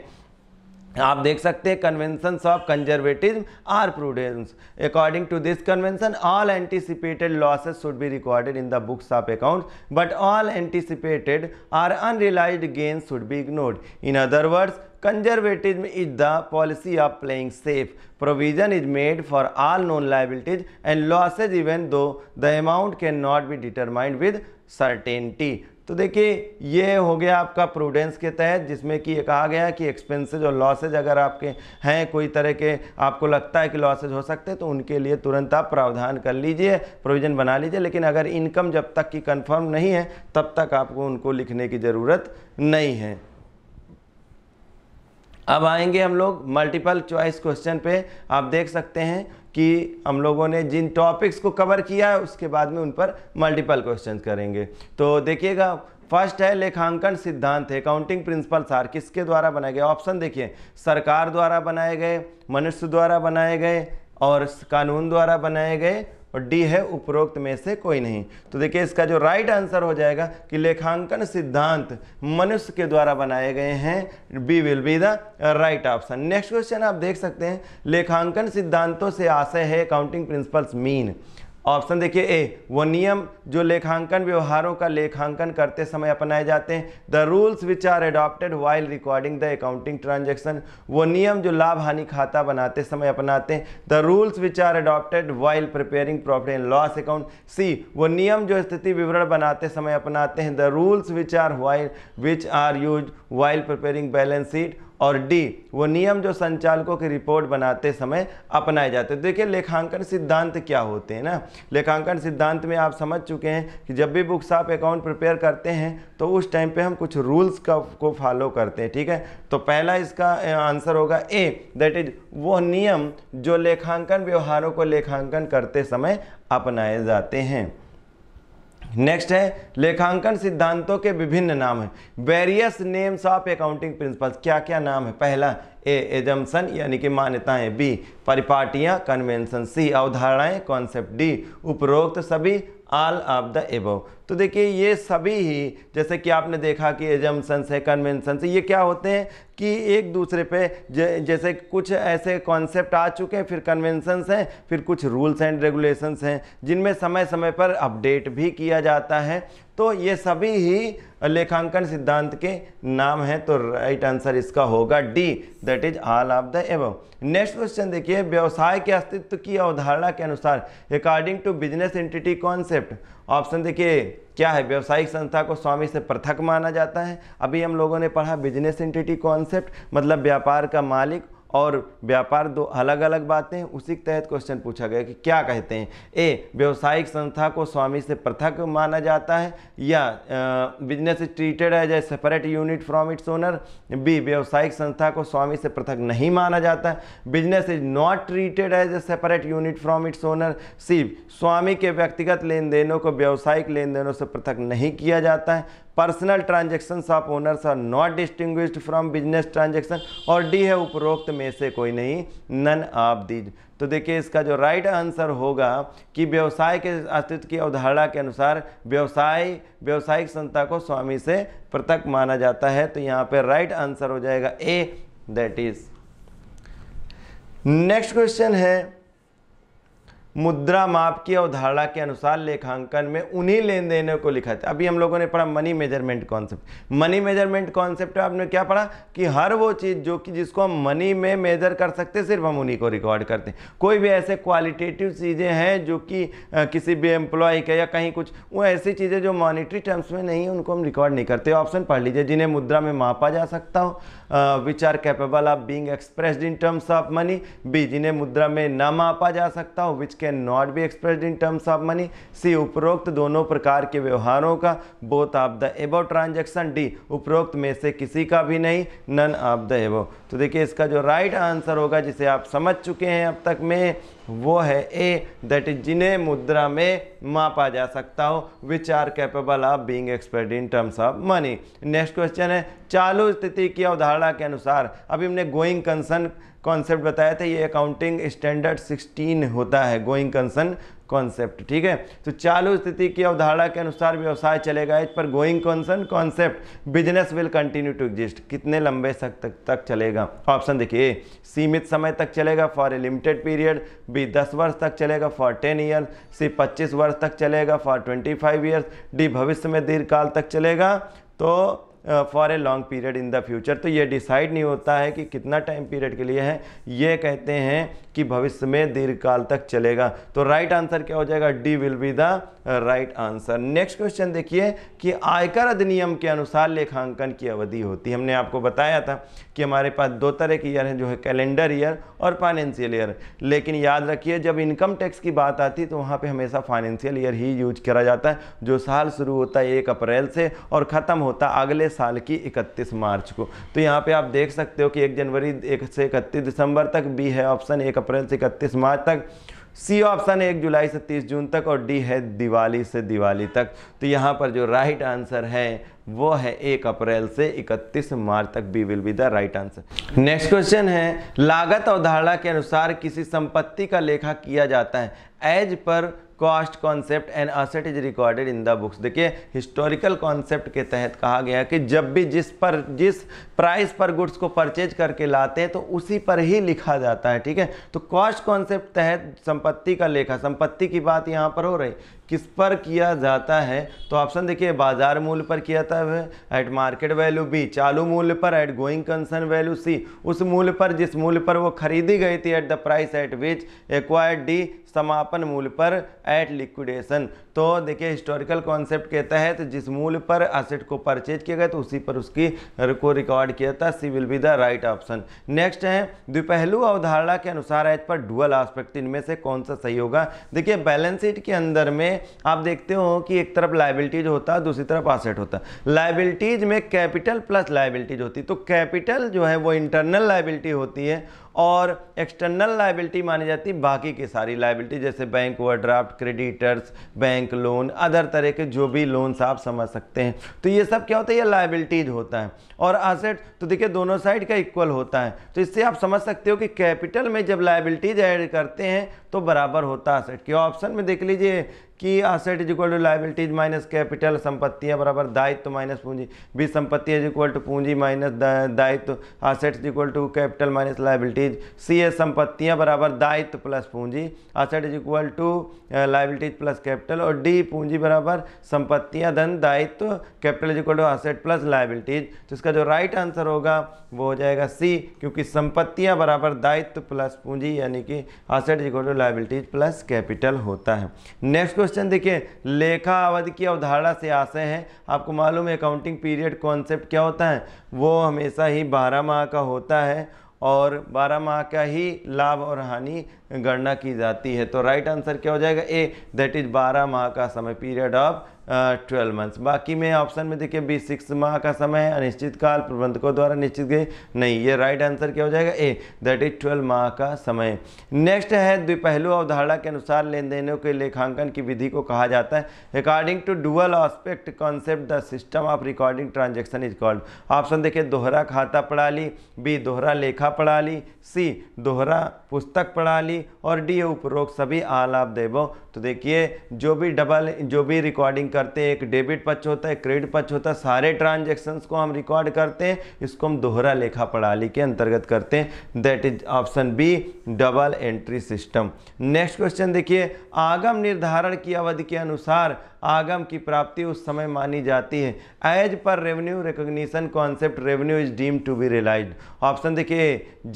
आप देख सकते हैं convention of conservatism or prudence according to this convention all anticipated losses should be recorded in the books of account but all anticipated or unrealised gains should be ignored in other words conservatism is the policy of playing safe provision is made for all known liabilities and losses even though the amount can not be determined with certainty तो देखिए ये हो गया आपका prudence के तहत जिसमें कि ये कहा गया है कि एक्सपेंसेज और लॉसेज अगर आपके हैं कोई तरह के आपको लगता है कि लॉसेज हो सकते हैं तो उनके लिए तुरंत आप प्रावधान कर लीजिए प्रोविज़न बना लीजिए लेकिन अगर इनकम जब तक कि कन्फर्म नहीं है तब तक आपको उनको लिखने की ज़रूरत नहीं है अब आएंगे हम लोग मल्टीपल चॉइस क्वेश्चन पे आप देख सकते हैं कि हम लोगों ने जिन टॉपिक्स को कवर किया है उसके बाद में उन पर मल्टीपल क्वेश्चन करेंगे तो देखिएगा फर्स्ट है लेखांकन सिद्धांत अकाउंटिंग प्रिंसिपल सार किसके द्वारा बनाए गए ऑप्शन देखिए सरकार द्वारा बनाए गए मनुष्य द्वारा बनाए गए और कानून द्वारा बनाए गए और डी है उपरोक्त में से कोई नहीं तो देखिए इसका जो राइट आंसर हो जाएगा कि लेखांकन सिद्धांत मनुष्य के द्वारा बनाए गए हैं B will be the right option next question आप देख सकते हैं लेखांकन सिद्धांतों से आशय है अकाउंटिंग प्रिंसिपल्स मीन ऑप्शन देखिए ए वो नियम जो लेखांकन व्यवहारों का लेखांकन करते समय अपनाए जाते हैं the rules which are adopted while recording the accounting transaction वो नियम जो लाभ हानि खाता बनाते समय अपनाते हैं the rules which are adopted while preparing profit and loss account C वो नियम जो स्थिति विवरण बनाते समय अपनाते हैं the rules which are while which are use while preparing balance sheet और डी वो नियम जो संचालकों की रिपोर्ट बनाते समय अपनाए जाते हैं देखिए लेखांकन सिद्धांत क्या होते हैं ना लेखांकन सिद्धांत में आप समझ चुके हैं कि जब भी बुक्स आप अकाउंट प्रिपेयर करते हैं तो उस टाइम पे हम कुछ रूल्स का को फॉलो करते हैं ठीक है तो पहला इसका आंसर होगा ए दैट इज वो नियम जो लेखांकन व्यवहारों को लेखांकन करते समय अपनाए जाते हैं नेक्स्ट है लेखांकन सिद्धांतों के विभिन्न नाम हैं various names of accounting principles क्या क्या नाम है पहला ए एजम्सन यानी कि मान्यताएं बी परिपाटियां कन्वेंशन सी अवधारणाएं कॉन्सेप्ट डी उपरोक्त सभी आल ऑफ द एबव तो देखिए ये सभी ही जैसे कि आपने देखा कि एजम्सन्स है कन्वेंसन्स ये क्या होते हैं कि एक दूसरे पे जैसे कुछ ऐसे कॉन्सेप्ट आ चुके हैं फिर कन्वेंसन्स हैं फिर कुछ रूल्स एंड रेगुलेशंस हैं जिनमें समय समय पर अपडेट भी किया जाता है तो ये सभी ही लेखांकन सिद्धांत के नाम हैं तो राइट आंसर इसका होगा D that is all of the above next question देखिए व्यवसाय के अस्तित्व की अवधारणा के अनुसार according to business entity concept option देखिए क्या है व्यवसायिक संस्था को स्वामी से पृथक माना जाता है अभी हम लोगों ने पढ़ा बिजनेस एंटिटी कॉन्सेप्ट मतलब व्यापार का मालिक और व्यापार दो अलग अलग बातें हैं उसी के तहत क्वेश्चन पूछा गया कि क्या कहते हैं ए व्यवसायिक संस्था को स्वामी से पृथक माना जाता है या business is treated as a separate unit from its owner B व्यवसायिक संस्था को स्वामी से पृथक नहीं माना जाता है business is not treated as a separate unit from its owner C स्वामी के व्यक्तिगत लेन देनों को व्यावसायिक लेन देनों से पृथक नहीं किया जाता है personal transaction of owners are not distinct from business transaction और डी है उपरोक्त में से कोई नहीं नन ऑफ दीज तो देखिए इसका जो राइट right आंसर होगा कि व्यवसाय के अस्तित्व की अवधारणा के अनुसार व्यवसाय व्यवसायिक संस्था को स्वामी से पृथक माना जाता है तो यहाँ पे राइट right आंसर हो जाएगा A that is next question है मुद्रा माप की अवधारणा के अनुसार लेखांकन में उन्हीं लेन देनों को लिखा था अभी हम लोगों ने पढ़ा money measurement concept money measurement concept में आपने क्या पढ़ा कि हर वो चीज़ जो कि जिसको हम मनी में मेजर कर सकते सिर्फ हम उन्हीं को रिकॉर्ड करते हैं कोई भी ऐसे क्वालिटेटिव चीज़ें हैं जो कि किसी भी एम्प्लॉय के या कहीं कुछ वो ऐसी चीज़ें जो मॉनिटरी टर्म्स में नहीं उनको हम रिकॉर्ड नहीं करते ऑप्शन पढ़ लीजिए जिन्हें मुद्रा में मापा जा सकता हो which are capable of being expressed in terms of money B जिन्हें मुद्रा में ना मापा जा सकता हो which can not be expressed in terms of money C उपरोक्त दोनों प्रकार के व्यवहारों का both of the above transaction D उपरोक्त में से किसी का भी नहीं नन ऑफ द एबो तो देखिए इसका जो राइट right आंसर होगा जिसे आप समझ चुके हैं अब तक में वो है ए दैट इज जिन्हें मुद्रा में मापा जा सकता हो which are capable of being expert in terms of money next question है चालू स्थिति की अवधारणा के अनुसार अभी हमने गोइंग कंसर्न कॉन्सेप्ट बताया था ये अकाउंटिंग स्टैंडर्ड 16 होता है गोइंग कंसर्न कॉन्सेप्ट ठीक है तो चालू स्थिति की अवधारणा के अनुसार व्यवसाय चलेगा इस पर going concern concept business will continue to exist कितने लंबे तक तक, तक चलेगा ऑप्शन देखिए सीमित समय तक चलेगा for a limited period B दस वर्ष तक चलेगा फॉर टेन ईयर सी पच्चीस वर्ष तक चलेगा for twenty five years D भविष्य में दीर्घकाल तक चलेगा तो for a long period in the future तो ये डिसाइड नहीं होता है कि कितना टाइम पीरियड के लिए है ये कहते हैं कि भविष्य में दीर्घकाल तक चलेगा तो राइट आंसर क्या हो जाएगा D will be the right answer next question देखिए कि आयकर अधिनियम के अनुसार लेखांकन की अवधि होती है हमने आपको बताया था कि हमारे पास दो तरह के ईयर हैं जो है कैलेंडर ईयर और फाइनेंशियल ईयर लेकिन याद रखिए जब इनकम टैक्स की बात आती है तो वहाँ पे हमेशा फाइनेंशियल ईयर ही यूज करा जाता है जो साल शुरू होता है एक अप्रैल से और ख़त्म होता अगले साल की इकतीस मार्च को तो यहाँ पर आप देख सकते हो कि एक जनवरी एक से इकतीस दिसंबर तक बी है ऑप्शन एक अप्रैल से इकतीस मार्च तक सी ऑप्शन है एक जुलाई से तीस जून तक और डी है दिवाली से दिवाली तक तो यहाँ पर जो राइट आंसर है वो है एक अप्रैल से इकतीस मार्च तक B will be the right answer next question है लागत अवधारणा के अनुसार किसी संपत्ति का लेखा किया जाता है एज पर cost concept and asset is recorded in the books देखिए हिस्टोरिकल कॉन्सेप्ट के तहत कहा गया कि जब भी जिस पर जिस प्राइस पर गुड्स को परचेज करके लाते हैं तो उसी पर ही लिखा जाता है ठीक है तो कॉस्ट कॉन्सेप्ट तहत संपत्ति का लेखा संपत्ति की बात यहाँ पर हो रही किस पर किया जाता है तो ऑप्शन देखिए बाजार मूल्य पर किया जाता है एट मार्केट वैल्यू बी चालू मूल्य पर at going concern value C उस मूल्य पर जिस मूल्य पर वो खरीदी गई थी at the price at which acquired D समापन मूल्य पर एट लिक्विडेशन तो देखिए हिस्टोरिकल कॉन्सेप्ट कहता है तो जिस मूल्य पर असेट को परचेज किया गया तो उसी पर उसकी को रिकॉर्ड किया था C will be the right option next है द्विपहलू अवधारणा के अनुसार एज पर डुअल आस्पेक्ट इनमें से कौन सा सही होगा देखिए बैलेंस शीट के अंदर में आप देखते हो कि एक तरफ लाइबिलिटीज होता है दूसरी तरफ आसेट होता है लाइबिलिटीज में कैपिटल प्लस लाइबिलिटीज होती तो कैपिटल जो है वो इंटरनल लाइबिलिटी होती है और एक्सटर्नल लाइबिलिटी मानी जाती है बाकी की सारी लाइबिलिटी जैसे bank overdraft creditors bank loan other तरह के जो भी लोन्स आप समझ सकते हैं तो ये सब क्या होता है ये लाइबिलिटीज होता है और असेट तो देखिए दोनों साइड का इक्वल होता है तो इससे आप समझ सकते हो कि कैपिटल में जब लाइबिलिटीज ऐड करते हैं तो बराबर होता है असेट के ऑप्शन में देख लीजिए कि asset is equal to liabilities minus capital संपत्तियां बराबर दायित्व माइनस पूंजी बी संपत्ति इज इक्वल टू पूंजी माइनस दायित्व asset is equal to capital minus liabilities C A संपत्तियां बराबर दायित्व प्लस पूंजी asset is equal to liabilities plus capital और डी पूंजी बराबर संपत्तियाँ धन दायित्व capital is equal to asset plus liabilities तो इसका जो राइट आंसर होगा वो हो जाएगा सी क्योंकि संपत्तियां बराबर दायित्व प्लस पूंजी यानी कि asset is equal to liabilities plus capital होता है नेक्स्ट क्वेश्चन देखिए लेखा अवधि की अवधारणा से आशय है आपको मालूम है अकाउंटिंग पीरियड कॉन्सेप्ट क्या होता है वो हमेशा ही बारह माह का होता है और 12 माह का ही लाभ और हानि गणना की जाती है तो राइट आंसर क्या हो जाएगा ए दैट इज 12 माह का समय पीरियड ऑफ ट्वेल्व मंथ्स बाकी में ऑप्शन में देखिए बीस सिक्स माह का समय अनिश्चित काल प्रबंधकों द्वारा निश्चित गई नहीं ये राइट आंसर क्या हो जाएगा ए दैट इज ट्वेल्व माह का समय नेक्स्ट है द्विपहलू अवधारणा के अनुसार लेन देनों के लेखांकन की विधि को कहा जाता है according to dual aspect concept the system of recording transaction is called option देखिए दोहरा खाता प्रणाली बी दोहरा लेखा प्रणाली सी दोहरा पुस्तक प्रणाली और डी उपरोक्त सभी आलाप देवो तो देखिए जो भी डबल जो भी रिकॉर्डिंग करते हैं एक डेबिट पक्ष होता है क्रेडिट पक्ष होता है सारे ट्रांजेक्शन्स को हम रिकॉर्ड करते हैं इसको हम दोहरा लेखा प्रणाली के अंतर्गत करते हैं that is option B double entry system next question देखिए आगम निर्धारण की अवधि के अनुसार आगम की प्राप्ति उस समय मानी जाती है एज पर revenue recognition concept revenue is deem to be realise option देखिए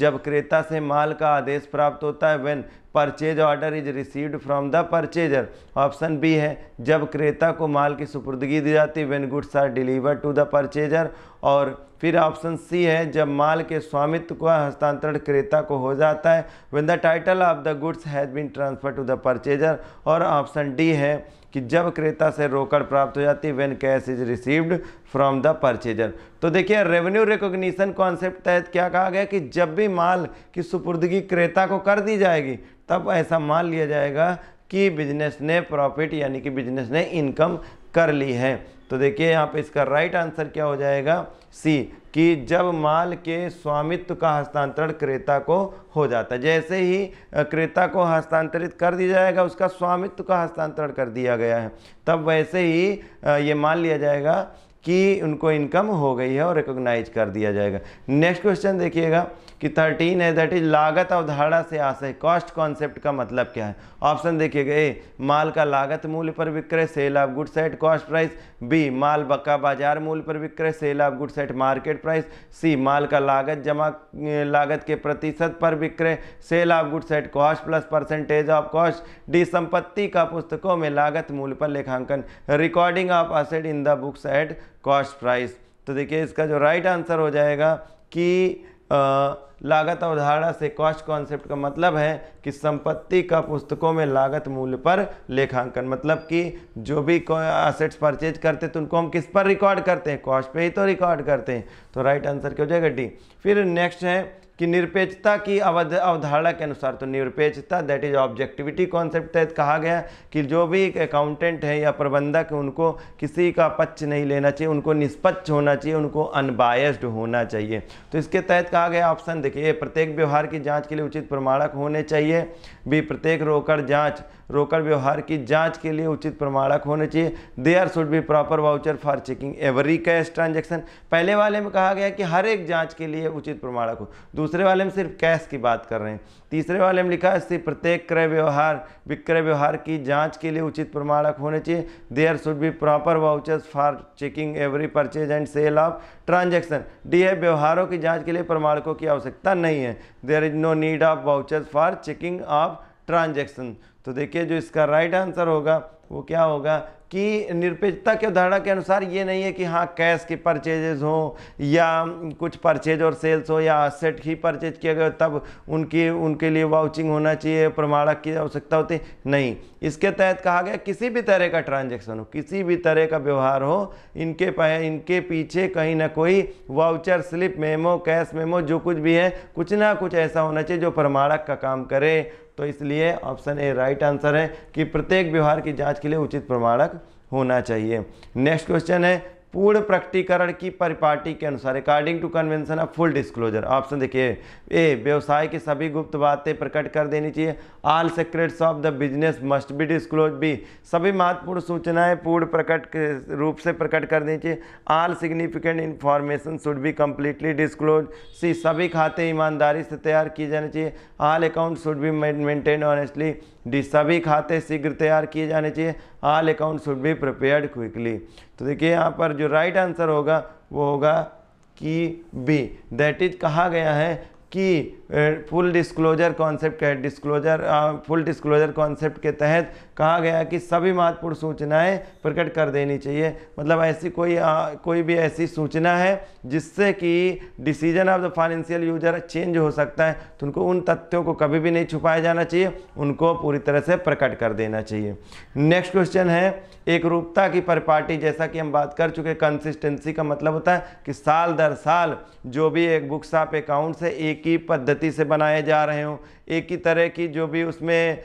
जब क्रेता से माल का आदेश प्राप्त होता है when purchase order is received from the purchaser option B है जब क्रेता को माल की सुपुर्दगी दी जाती है when goods are deliver to the purchaser और फिर ऑप्शन सी है जब माल के स्वामित्व का हस्तांतरण क्रेता को हो जाता है when the title of the goods has been transfer to the purchaser और ऑप्शन डी है कि जब क्रेता से रोकड़ प्राप्त हो जाती है when cash is received from the purchaser तो देखिए रेवेन्यू रिकोगशन कॉन्सेप्ट तहत क्या कहा गया कि जब भी माल की सुपुर्दगी क्रेता को कर दी जाएगी तब ऐसा माल लिया जाएगा कि बिजनेस ने प्रॉफिट यानी कि बिजनेस ने इनकम कर ली है तो देखिए यहाँ पे इसका राइट आंसर क्या हो जाएगा सी कि जब माल के स्वामित्व का हस्तांतरण क्रेता को हो जाता है जैसे ही क्रेता को हस्तांतरित कर दिया जाएगा उसका स्वामित्व का हस्तांतरण कर दिया गया है तब वैसे ही ये मान लिया जाएगा कि उनको इनकम हो गई है और रिकोगनाइज कर दिया जाएगा नेक्स्ट क्वेश्चन देखिएगा कि थर्टीन है दैट इज लागत अवधारणा से आशय कॉस्ट कॉन्सेप्ट का मतलब क्या है ऑप्शन देखिएगा ए माल का लागत मूल्य पर विक्रय sale of goods at cost price B माल बक्का बाजार मूल्य पर विक्रय sale of goods at market price C माल का लागत जमा लागत के प्रतिशत पर विक्रय sale of goods at cost plus percentage of cost D संपत्ति का पुस्तकों में लागत मूल्य पर लेखांकन recording of asset in the books at cost price तो देखिए इसका जो राइट आंसर हो जाएगा कि आ, लागत अवधारणा से कॉस्ट कॉन्सेप्ट का मतलब है कि संपत्ति का पुस्तकों में लागत मूल्य पर लेखांकन मतलब कि जो भी असेट्स परचेज करते तो उनको हम किस पर रिकॉर्ड करते हैं कॉस्ट पे ही तो रिकॉर्ड करते हैं तो राइट आंसर क्या हो जाएगा डी फिर नेक्स्ट है कि निरपेक्षता की अवध अवधारणा के अनुसार तो निरपेक्षता दैट इज ऑब्जेक्टिविटी कॉन्सेप्ट तहत कहा गया कि जो भी एक अकाउंटेंट है या प्रबंधक उनको किसी का पक्ष नहीं लेना चाहिए उनको निष्पक्ष होना चाहिए उनको अनबायस्ड होना चाहिए तो इसके तहत कहा गया ऑप्शन देखिए प्रत्येक व्यवहार की जाँच के लिए उचित प्रमाणक होने चाहिए भी प्रत्येक रोकड़ जाँच रोकड़ व्यवहार की जांच के लिए उचित प्रमाणक होने चाहिए they are should be proper voucher for checking every cash transaction पहले वाले में कहा गया कि हर एक जाँच के लिए उचित प्रमाणक हो दूसरे वाले में सिर्फ कैश की बात कर रहे हैं तीसरे वाले में लिखा है प्रत्येक क्रय व्यवहार विक्रय व्यवहार की जाँच के लिए उचित प्रमाणक होने चाहिए they are should be proper vouchers for checking every purchase and sale of transaction D है व्यवहारों की जांच के लिए प्रमाणकों की आवश्यकता नहीं है there is no need of vouchers for checking of transaction तो देखिए जो इसका राइट आंसर होगा वो क्या होगा कि निरपेक्षता के उदाहरण के अनुसार ये नहीं है कि हाँ कैश की परचेजेज हो या कुछ परचेज और सेल्स हो या असेट ही परचेज किया गया तब उनकी उनके लिए वाउचिंग होना चाहिए प्रमाणक की आवश्यकता होती नहीं इसके तहत कहा गया किसी भी तरह का ट्रांजैक्शन हो किसी भी तरह का व्यवहार हो इनके पह इनके पीछे कहीं ना कोई voucher slip memo cash memo जो कुछ भी है कुछ ना कुछ ऐसा होना चाहिए जो प्रमाणक का काम करे तो इसलिए ऑप्शन ए राइट आंसर है कि प्रत्येक व्यवहार की जांच के लिए उचित प्रमाणक होना चाहिए नेक्स्ट क्वेश्चन है पूर्ण प्रकटीकरण की परिपाटी के अनुसार according to convention of full disclosure option देखिए ए व्यवसाय की सभी गुप्त बातें प्रकट कर देनी चाहिए all secrets of the business must be disclose B सभी महत्वपूर्ण सूचनाएं पूर्ण प्रकट रूप से प्रकट कर देनी चाहिए all significant information should be completely disclose C सभी खाते ईमानदारी से तैयार किए जाने चाहिए all account should be maintain honestly D सभी खाते शीघ्र तैयार किए जाने चाहिए all account should be prepared quickly तो देखिए यहाँ पर जो राइट आंसर होगा वो होगा कि बी दैट इज कहा गया है कि फुल डिस्क्लोजर कॉन्सेप्ट के डिस्क्लोजर फुल डिस्क्लोजर कॉन्सेप्ट के तहत कहा गया कि सभी महत्वपूर्ण सूचनाएं प्रकट कर देनी चाहिए मतलब ऐसी कोई आ, कोई भी ऐसी सूचना है जिससे कि decision of the financial user change हो सकता है तो उनको उन तथ्यों को कभी भी नहीं छुपाया जाना चाहिए उनको पूरी तरह से प्रकट कर देना चाहिए नेक्स्ट क्वेश्चन है एक रूपता की परिपाटी जैसा कि हम बात कर चुके कंसिस्टेंसी का मतलब होता है कि साल दर साल जो भी एक बुक्स ऑफ अकाउंट्स है एक ही पद्धति पद्धति से बनाए जा रहे हों एक ही तरह की जो भी उसमें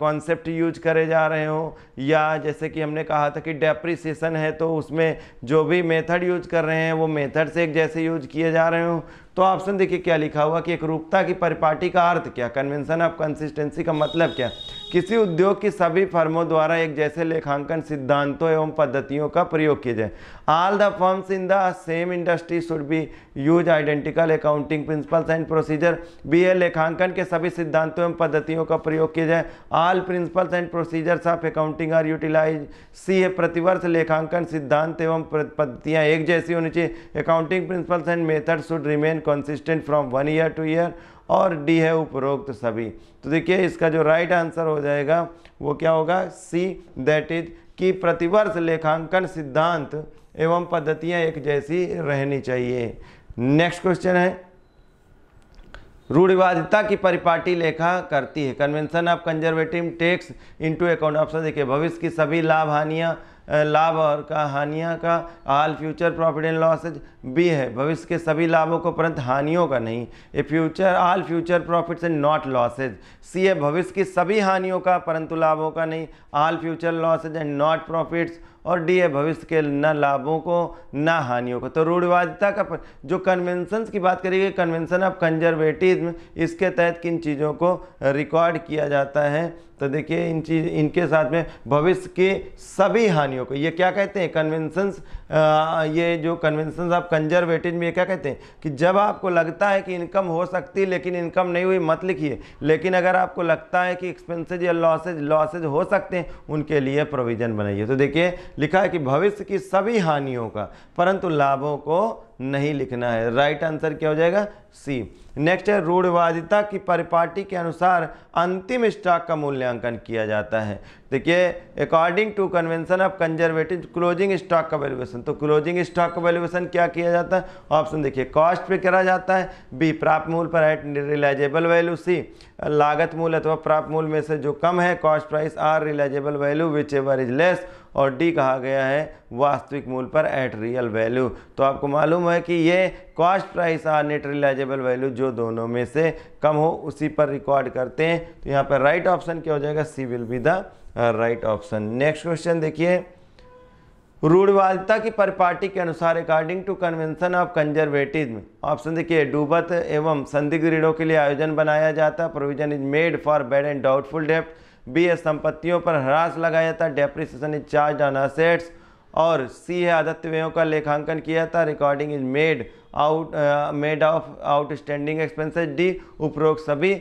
कॉन्सेप्ट यूज करे जा रहे हों या जैसे कि हमने कहा था कि डेप्रिसिएशन है तो उसमें जो भी मेथड यूज कर रहे हैं वो मेथड से एक जैसे यूज किए जा रहे हों तो ऑप्शन देखिए क्या लिखा हुआ कि एक रूपता की परिपाटी का अर्थ क्या कन्वेंशन ऑफ कंसिस्टेंसी का मतलब क्या किसी उद्योग की सभी फर्मों द्वारा एक जैसे लेखांकन सिद्धांतों एवं पद्धतियों का प्रयोग किया जाए all the firms in the same industry should be use identical accounting principles and procedure B A लेखांकन के सभी सिद्धांतों एवं पद्धतियों का प्रयोग किया जाए all principles and procedures of accounting are utilize C A प्रतिवर्ष लेखांकन सिद्धांत एवं पद्धतियाँ एक जैसी होनी चाहिए accounting principles and method should remain and consistent from one year to year और डी है उपरोक्त सभी तो देखिए इसका जो राइट right आंसर हो जाएगा वो क्या होगा सी दैट इज कि प्रतिवर्ष लेखांकन सिद्धांत एवं पद्धतियां एक जैसी रहनी चाहिए नेक्स्ट क्वेश्चन है रूढ़िवादिता की परिपाटी लेखा करती है convention of conservative takes into account option देखिए भविष्य की सभी लाभ हानियाँ लाभ और का हानियाँ का all future profit and losses B है भविष्य के सभी लाभों को परंतु हानियों का नहीं A future all future profits and not losses C है भविष्य की सभी हानियों का परंतु लाभों का नहीं all future losses and not profits और डी है भविष्य के न लाभों को न हानियों को तो रूढ़िवादिता का जो कन्वेंसन्स की बात करिए कन्वेंसन ऑफ कंजर्वेटिज्म इसके तहत किन चीज़ों को रिकॉर्ड किया जाता है तो देखिए इन चीज इनके साथ में भविष्य की सभी हानियों को ये क्या कहते हैं कन्वेंसन्स ये जो कन्वेंसन्स आप कंजर्वेटिव में क्या कहते हैं कि जब आपको लगता है कि इनकम हो सकती है लेकिन इनकम नहीं हुई मत लिखिए लेकिन अगर आपको लगता है कि एक्सपेंसेज या लॉसेज लॉसेज हो सकते हैं उनके लिए प्रोविज़न बनाइए तो देखिए लिखा है कि भविष्य की सभी हानियों का परंतु लाभों को नहीं लिखना है राइट आंसर क्या हो जाएगा सी नेक्स्ट है रूढ़वादिता की परिपाटी के अनुसार अंतिम स्टॉक का मूल्यांकन किया जाता है देखिए according to convention of conservative closing stock का वैल्यूएशन तो क्लोजिंग स्टॉक का वैल्यूएशन क्या किया जाता है ऑप्शन देखिए कॉस्ट पे करा जाता है बी प्राप्त मूल पर एट रिलाइजेबल वैल्यू सी लागत मूल अथवा प्राप्त मूल में से जो कम है cost price or realisable value whichever is less और डी कहा गया है वास्तविक मूल पर एट रियल वैल्यू तो आपको मालूम है कि ये कॉस्ट प्राइस और नेट रिलाइजेबल वैल्यू जो दोनों में से कम हो उसी पर रिकॉर्ड करते हैं तो यहाँ पर राइट ऑप्शन क्या हो जाएगा C will be the right option next question देखिए रूढ़वादिता की परिपाटी के अनुसार according to convention of conservatism option देखिए डूबत एवं संदिग्ध ऋणों के लिए आयोजन बनाया जाता है provision is made for bad and doubtful डेप्थ बी है संपत्तियों पर ह्रास लगाया था depreciation is charge on assets और सी है आदत्य व्ययों का लेखांकन किया था recording is made out made of outstanding expenses D उपरोक्त सभी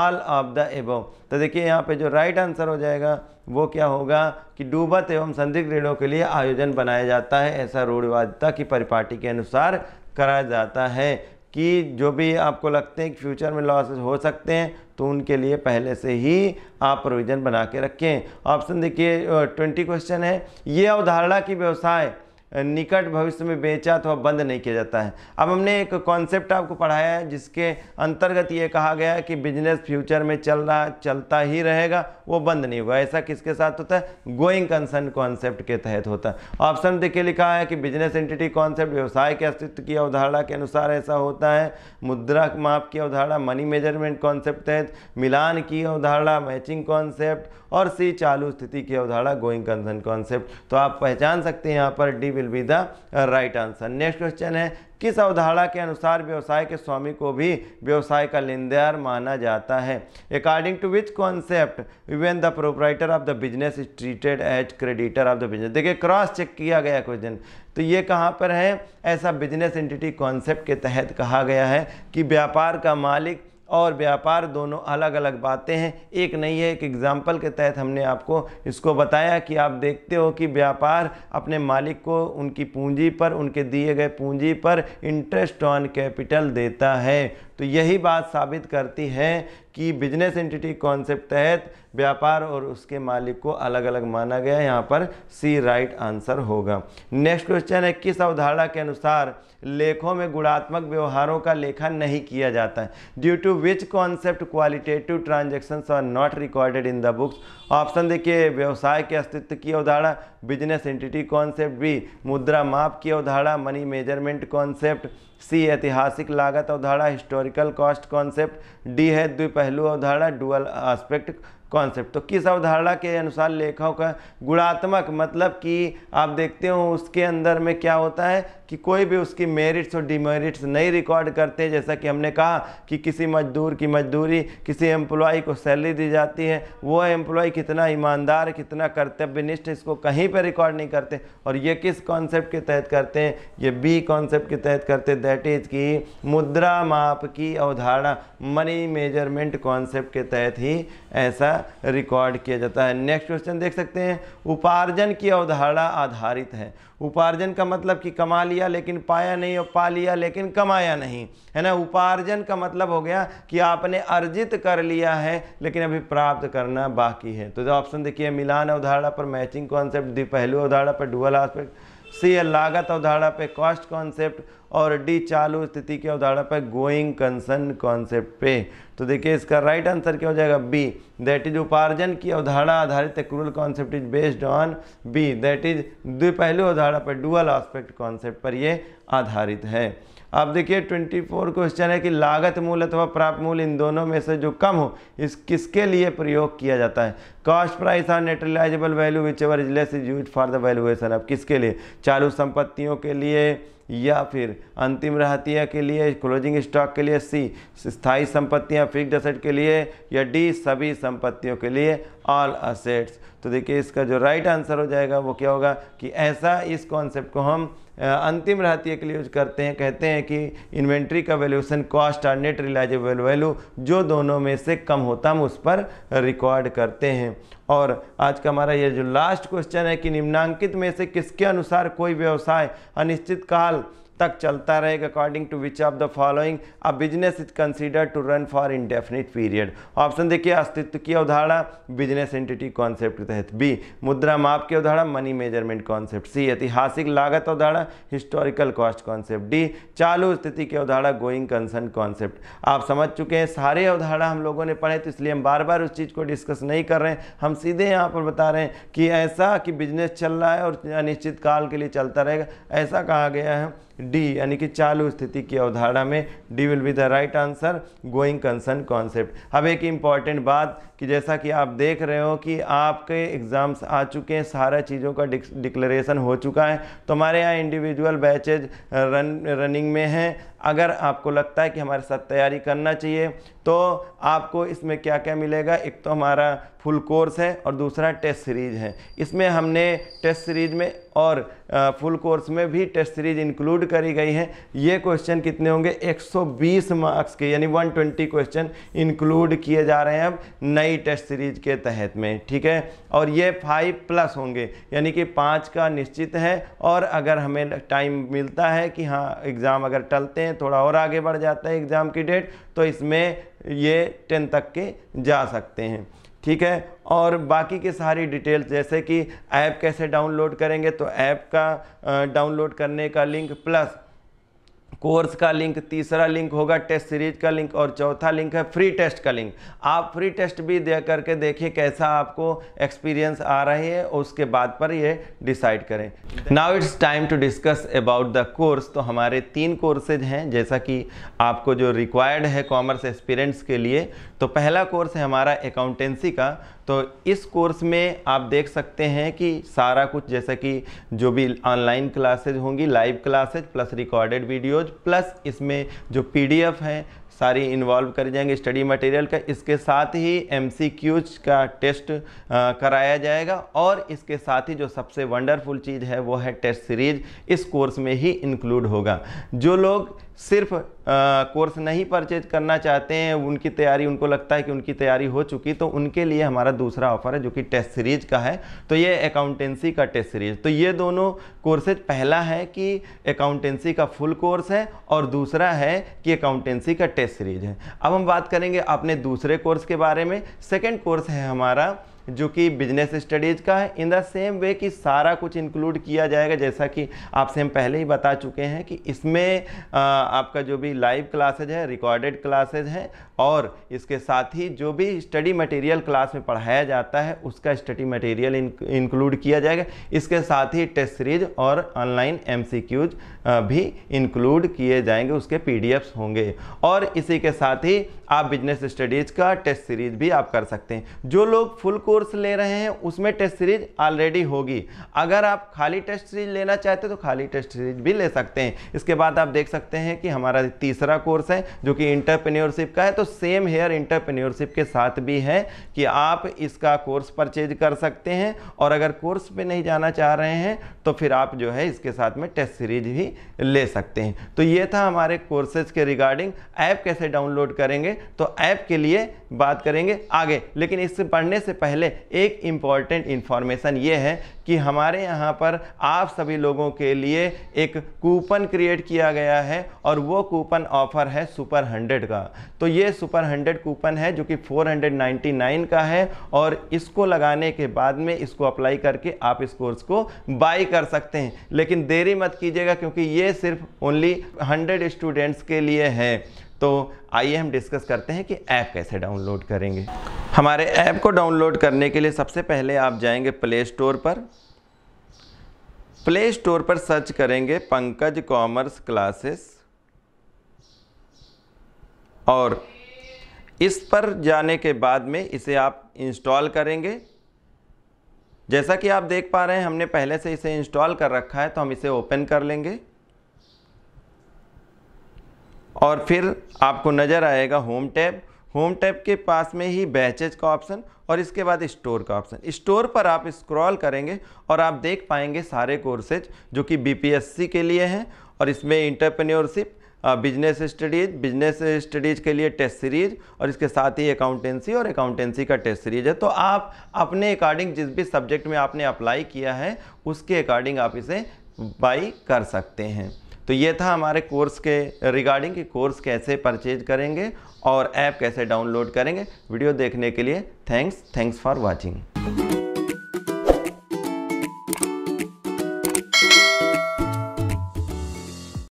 ऑल ऑफ द एबो तो देखिए यहाँ पे जो राइट right आंसर हो जाएगा वो क्या होगा कि डूबत एवं संदिग्ध ऋणों के लिए आयोजन बनाया जाता है ऐसा रूढ़िवादिता की परिपाटी के अनुसार करा जाता है कि जो भी आपको लगते हैं कि फ्यूचर में लॉसेस हो सकते हैं तो उनके लिए पहले से ही आप प्रोविज़न बना के रखें ऑप्शन देखिए ट्वेंटी क्वेश्चन है ये अवधारणा की व्यवसाय निकट भविष्य में बेचा तो अथवा बंद नहीं किया जाता है अब हमने एक कॉन्सेप्ट आपको पढ़ाया है जिसके अंतर्गत ये कहा गया है कि बिजनेस फ्यूचर में चल रहा चलता ही रहेगा वो बंद नहीं होगा ऐसा किसके साथ होता है गोइंग कंसर्न कॉन्सेप्ट के तहत होता है ऑप्शन देखिए लिखा है कि बिजनेस एंटिटी कॉन्सेप्ट व्यवसाय के अस्तित्व की अवधारणा के अनुसार ऐसा होता है मुद्रा माप की अवधारणा मनी मेजरमेंट कॉन्सेप्ट तहत मिलान की अवधारणा मैचिंग कॉन्सेप्ट और सी चालू स्थिति की अवधारणा गोइंग कंसर्न कॉन्सेप्ट तो आप पहचान सकते हैं यहाँ पर D will be the right answer next question है किस अवधारणा के अनुसार व्यवसाय के स्वामी को भी व्यवसाय का लेनदार माना जाता है according to which concept even the proprietor of the business is treated as creditor of the business देखिए क्रॉस चेक किया गया क्वेश्चन तो ये कहाँ पर है ऐसा बिजनेस एंटिटी कॉन्सेप्ट के तहत कहा गया है कि व्यापार का मालिक और व्यापार दोनों अलग अलग बातें हैं एक नहीं है एक एग्ज़ाम्पल के तहत हमने आपको इसको बताया कि आप देखते हो कि व्यापार अपने मालिक को उनकी पूंजी पर उनके दिए गए पूंजी पर इंटरेस्ट ऑन कैपिटल देता है तो यही बात साबित करती है कि बिजनेस एंटिटी कॉन्सेप्ट तहत व्यापार और उसके मालिक को अलग अलग माना गया यहाँ पर सी राइट आंसर होगा नेक्स्ट क्वेश्चन है किस अवधारणा के अनुसार लेखों में गुणात्मक व्यवहारों का लेखा नहीं किया जाता है due to which concept qualitative transactions are not recorded in the books option देखिए व्यवसाय के अस्तित्व की अवधारणा बिजनेस एंटिटी कॉन्सेप्ट बी मुद्रा माप की अवधारणा मनी मेजरमेंट कॉन्सेप्ट सी ऐतिहासिक लागत अवधारणा हिस्टोरिकल कॉस्ट कॉन्सेप्ट डी है द्विपहलू अवधारणा डुअल आस्पेक्ट कॉन्सेप्ट तो किस अवधारणा के अनुसार लेखक का गुणात्मक मतलब कि आप देखते हो उसके अंदर में क्या होता है कि कोई भी उसकी मेरिट्स और डिमेरिट्स नहीं रिकॉर्ड करते जैसा कि हमने कहा कि किसी मजदूर की मजदूरी किसी एम्प्लॉय को सैलरी दी जाती है वो एम्प्लॉय कितना ईमानदार कितना कर्तव्यनिष्ठ इसको कहीं पर रिकॉर्ड नहीं करते और ये किस कॉन्सेप्ट के तहत करते हैं ये बी कॉन्सेप्ट के तहत करते दैट इज़ की मुद्रा माप की अवधारणा मनी मेजरमेंट कॉन्सेप्ट के तहत ही ऐसा रिकॉर्ड किया जाता है नेक्स्ट क्वेश्चन देख सकते हैं उपार्जन की अवधारणा आधारित है उपार्जन का मतलब कि कमा लिया लेकिन पाया नहीं और पा लिया लेकिन कमाया नहीं है ना उपार्जन का मतलब हो गया कि आपने अर्जित कर लिया है लेकिन अभी प्राप्त करना बाकी है तो जो ऑप्शन देखिए मिलान अवधारणा पर मैचिंग कॉन्सेप्ट पहलू अवधारणा पर डुअल आस्पेक्ट सी लागत अवधारणा पे कॉस्ट कॉन्सेप्ट और डी चालू स्थिति के उदाहरण पर गोइंग कंसर्न कॉन्सेप्ट पे तो देखिए इसका राइट आंसर क्या हो जाएगा बी दैट इज उपार्जन की अवधारणा आधारित accrual concept is based on B that is द्विपहलू अवधारणा पर डुअल आस्पेक्ट कॉन्सेप्ट पर ये आधारित है अब देखिए 24 क्वेश्चन है कि लागत मूल अथवा प्राप्त मूल इन दोनों में से जो कम हो इस किसके लिए प्रयोग किया जाता है कॉस्ट प्राइस और net realisable value whichever is less is use for the valuation अब किसके लिए चालू संपत्तियों के लिए या फिर अंतिम राहतिया के लिए क्लोजिंग स्टॉक के लिए सी स्थायी संपत्तियां फिक्स असेट के लिए या डी सभी संपत्तियों के लिए ऑल असेट्स तो देखिए इसका जो राइट right आंसर हो जाएगा वो क्या होगा कि ऐसा इस कॉन्सेप्ट को हम अंतिम रहती है के लिए यूज करते हैं कहते हैं कि इन्वेंट्री का वैल्यूशन कॉस्ट और नेट रिलाइजेबल वैल्यू जो दोनों में से कम होता हम उस पर रिकॉर्ड करते हैं और आज का हमारा ये जो लास्ट क्वेश्चन है कि निम्नांकित में से किसके अनुसार कोई व्यवसाय अनिश्चित काल तक चलता रहेगा according to which of the following a business is consider to run for indefinite period option देखिए अस्तित्व की अवधारणा बिजनेस एंटिटी कॉन्सेप्ट के तहत बी मुद्रा माप की अवधारणा मनी मेजरमेंट कॉन्सेप्ट सी ऐतिहासिक लागत अवधारणा हिस्टोरिकल कॉस्ट कॉन्सेप्ट डी चालू स्थिति की अवधारणा गोइंग कंसर्न कॉन्सेप्ट आप समझ चुके हैं सारे अवधारणा हम लोगों ने पढ़े तो इसलिए हम बार बार उस चीज़ को डिस्कस नहीं कर रहे हैं हम सीधे यहाँ पर बता रहे हैं कि ऐसा कि बिजनेस चल रहा है और अनिश्चित काल के लिए चलता रहेगा ऐसा कहा गया है डी यानी कि चालू स्थिति की अवधारणा में D will be the right answer going concern concept अब एक इम्पॉर्टेंट बात कि जैसा कि आप देख रहे हो कि आपके एग्ज़ाम्स आ चुके हैं सारा चीज़ों का डिक्लेरेशन हो चुका है तो हमारे यहाँ इंडिविजुअल बैचेज रन रनिंग में हैं अगर आपको लगता है कि हमारे साथ तैयारी करना चाहिए तो आपको इसमें क्या क्या मिलेगा एक तो हमारा फुल कोर्स है और दूसरा टेस्ट सीरीज है इसमें हमने टेस्ट सीरीज में और फुल कोर्स में भी टेस्ट सीरीज इंक्लूड करी गई है ये क्वेश्चन कितने होंगे 120 मार्क्स के यानी 120 क्वेश्चन इंक्लूड किए जा रहे हैं अब नई टेस्ट सीरीज के तहत में ठीक है और ये फाइव प्लस होंगे यानी कि पाँच का निश्चित है और अगर हमें टाइम मिलता है कि हाँ एग्ज़ाम अगर टलते हैं थोड़ा और आगे बढ़ जाता है एग्ज़ाम की डेट तो इसमें ये टेन तक के जा सकते हैं ठीक है और बाकी की सारी डिटेल्स जैसे कि ऐप कैसे डाउनलोड करेंगे तो ऐप का डाउनलोड करने का लिंक प्लस कोर्स का लिंक तीसरा लिंक होगा टेस्ट सीरीज का लिंक और चौथा लिंक है फ्री टेस्ट का लिंक आप फ्री टेस्ट भी दे करके देखिए कैसा आपको एक्सपीरियंस आ रही है उसके बाद पर ये डिसाइड करें now it's time to discuss about the course तो हमारे तीन कोर्सेज हैं जैसा कि आपको जो रिक्वायर्ड है कॉमर्स एक्सपीरियंस के लिए तो पहला कोर्स है हमारा अकाउंटेंसी का तो इस कोर्स में आप देख सकते हैं कि सारा कुछ जैसा कि जो भी ऑनलाइन क्लासेज होंगी live classes plus recorded videos plus इसमें जो पीडीएफ हैं सारी इन्वॉल्व कर जाएंगे स्टडी मटेरियल का इसके साथ ही एम का टेस्ट आ, कराया जाएगा और इसके साथ ही जो सबसे वंडरफुल चीज़ है वो है टेस्ट सीरीज इस कोर्स में ही इंक्लूड होगा जो लोग सिर्फ कोर्स नहीं परचेज करना चाहते हैं उनकी तैयारी उनको लगता है कि उनकी तैयारी हो चुकी तो उनके लिए हमारा दूसरा ऑफर है जो कि टेस्ट सीरीज का है तो ये अकाउंटेंसी का टेस्ट सीरीज तो ये दोनों कोर्सेज पहला है कि अकाउंटेंसी का फुल कोर्स है और दूसरा है कि अकाउंटेंसी का टेस्ट सीरीज है अब हम बात करेंगे अपने दूसरे कोर्स के बारे में सेकेंड कोर्स है हमारा जो कि बिजनेस स्टडीज़ का है इन द सेम वे कि सारा कुछ इंक्लूड किया जाएगा जैसा कि आपसे हम पहले ही बता चुके हैं कि इसमें आपका जो भी लाइव क्लासेज है रिकॉर्डेड क्लासेज हैं और इसके साथ ही जो भी स्टडी मटेरियल क्लास में पढ़ाया जाता है उसका स्टडी मटेरियल इंक्लूड किया जाएगा इसके साथ ही टेस्ट सीरीज और ऑनलाइन एमसीक्यूज भी इंक्लूड किए जाएंगे उसके पीडीएफ्स होंगे और इसी के साथ ही आप बिजनेस स्टडीज़ का टेस्ट सीरीज भी आप कर सकते हैं जो लोग फुल कोर्स ले रहे हैं उसमें टेस्ट सीरीज ऑलरेडी होगी अगर आप खाली टेस्ट सीरीज लेना चाहते हैं तो खाली टेस्ट सीरीज भी ले सकते हैं इसके बाद आप देख सकते हैं कि हमारा तीसरा कोर्स है जो कि इंटरप्रेन्योरशिप का है तो सेम हेयर इंटरप्रेन्योरशिप के साथ भी है कि आप इसका कोर्स परचेज कर सकते हैं और अगर कोर्स पे नहीं जाना चाह रहे हैं तो फिर आप जो है इसके साथ में टेस्ट सीरीज भी ले सकते हैं तो ये था हमारे कोर्सेज के रिगार्डिंग ऐप कैसे डाउनलोड करेंगे तो ऐप के लिए बात करेंगे आगे लेकिन इससे पढ़ने से पहले एक इम्पॉर्टेंट इन्फॉर्मेशन ये है कि हमारे यहाँ पर आप सभी लोगों के लिए एक कूपन क्रिएट किया गया है और वो कूपन ऑफर है सुपर हंड्रेड का तो ये सुपर हंड्रेड कूपन है जो कि 499 का है और इसको लगाने के बाद में इसको अप्लाई करके आप इस कोर्स को बाई कर सकते हैं लेकिन देरी मत कीजिएगा क्योंकि ये सिर्फ ओनली 100 स्टूडेंट्स के लिए है तो आइए हम डिस्कस करते हैं कि ऐप कैसे डाउनलोड करेंगे हमारे ऐप को डाउनलोड करने के लिए सबसे पहले आप जाएंगे प्ले स्टोर पर प्ले स्टोर पर सर्च करेंगे पंकज कॉमर्स क्लासेस और इस पर जाने के बाद में इसे आप इंस्टॉल करेंगे जैसा कि आप देख पा रहे हैं हमने पहले से इसे इंस्टॉल कर रखा है तो हम इसे ओपन कर लेंगे और फिर आपको नज़र आएगा होम टैब होम टैब के पास में ही बैचेज का ऑप्शन और इसके बाद स्टोर का ऑप्शन स्टोर पर आप स्क्रॉल करेंगे और आप देख पाएंगे सारे कोर्सेज जो कि बीपीएससी के लिए हैं और इसमें entrepreneurship business studies business studies के लिए टेस्ट सीरीज और इसके साथ ही अकाउंटेंसी और अकाउंटेंसी का टेस्ट सीरीज है तो आप अपने अकॉर्डिंग जिस भी सब्जेक्ट में आपने अप्लाई किया है उसके अकॉर्डिंग आप इसे बाई कर सकते हैं तो ये था हमारे कोर्स के रिगार्डिंग कि कोर्स कैसे परचेज करेंगे और ऐप कैसे डाउनलोड करेंगे वीडियो देखने के लिए थैंक्स थैंक्स फॉर वॉचिंग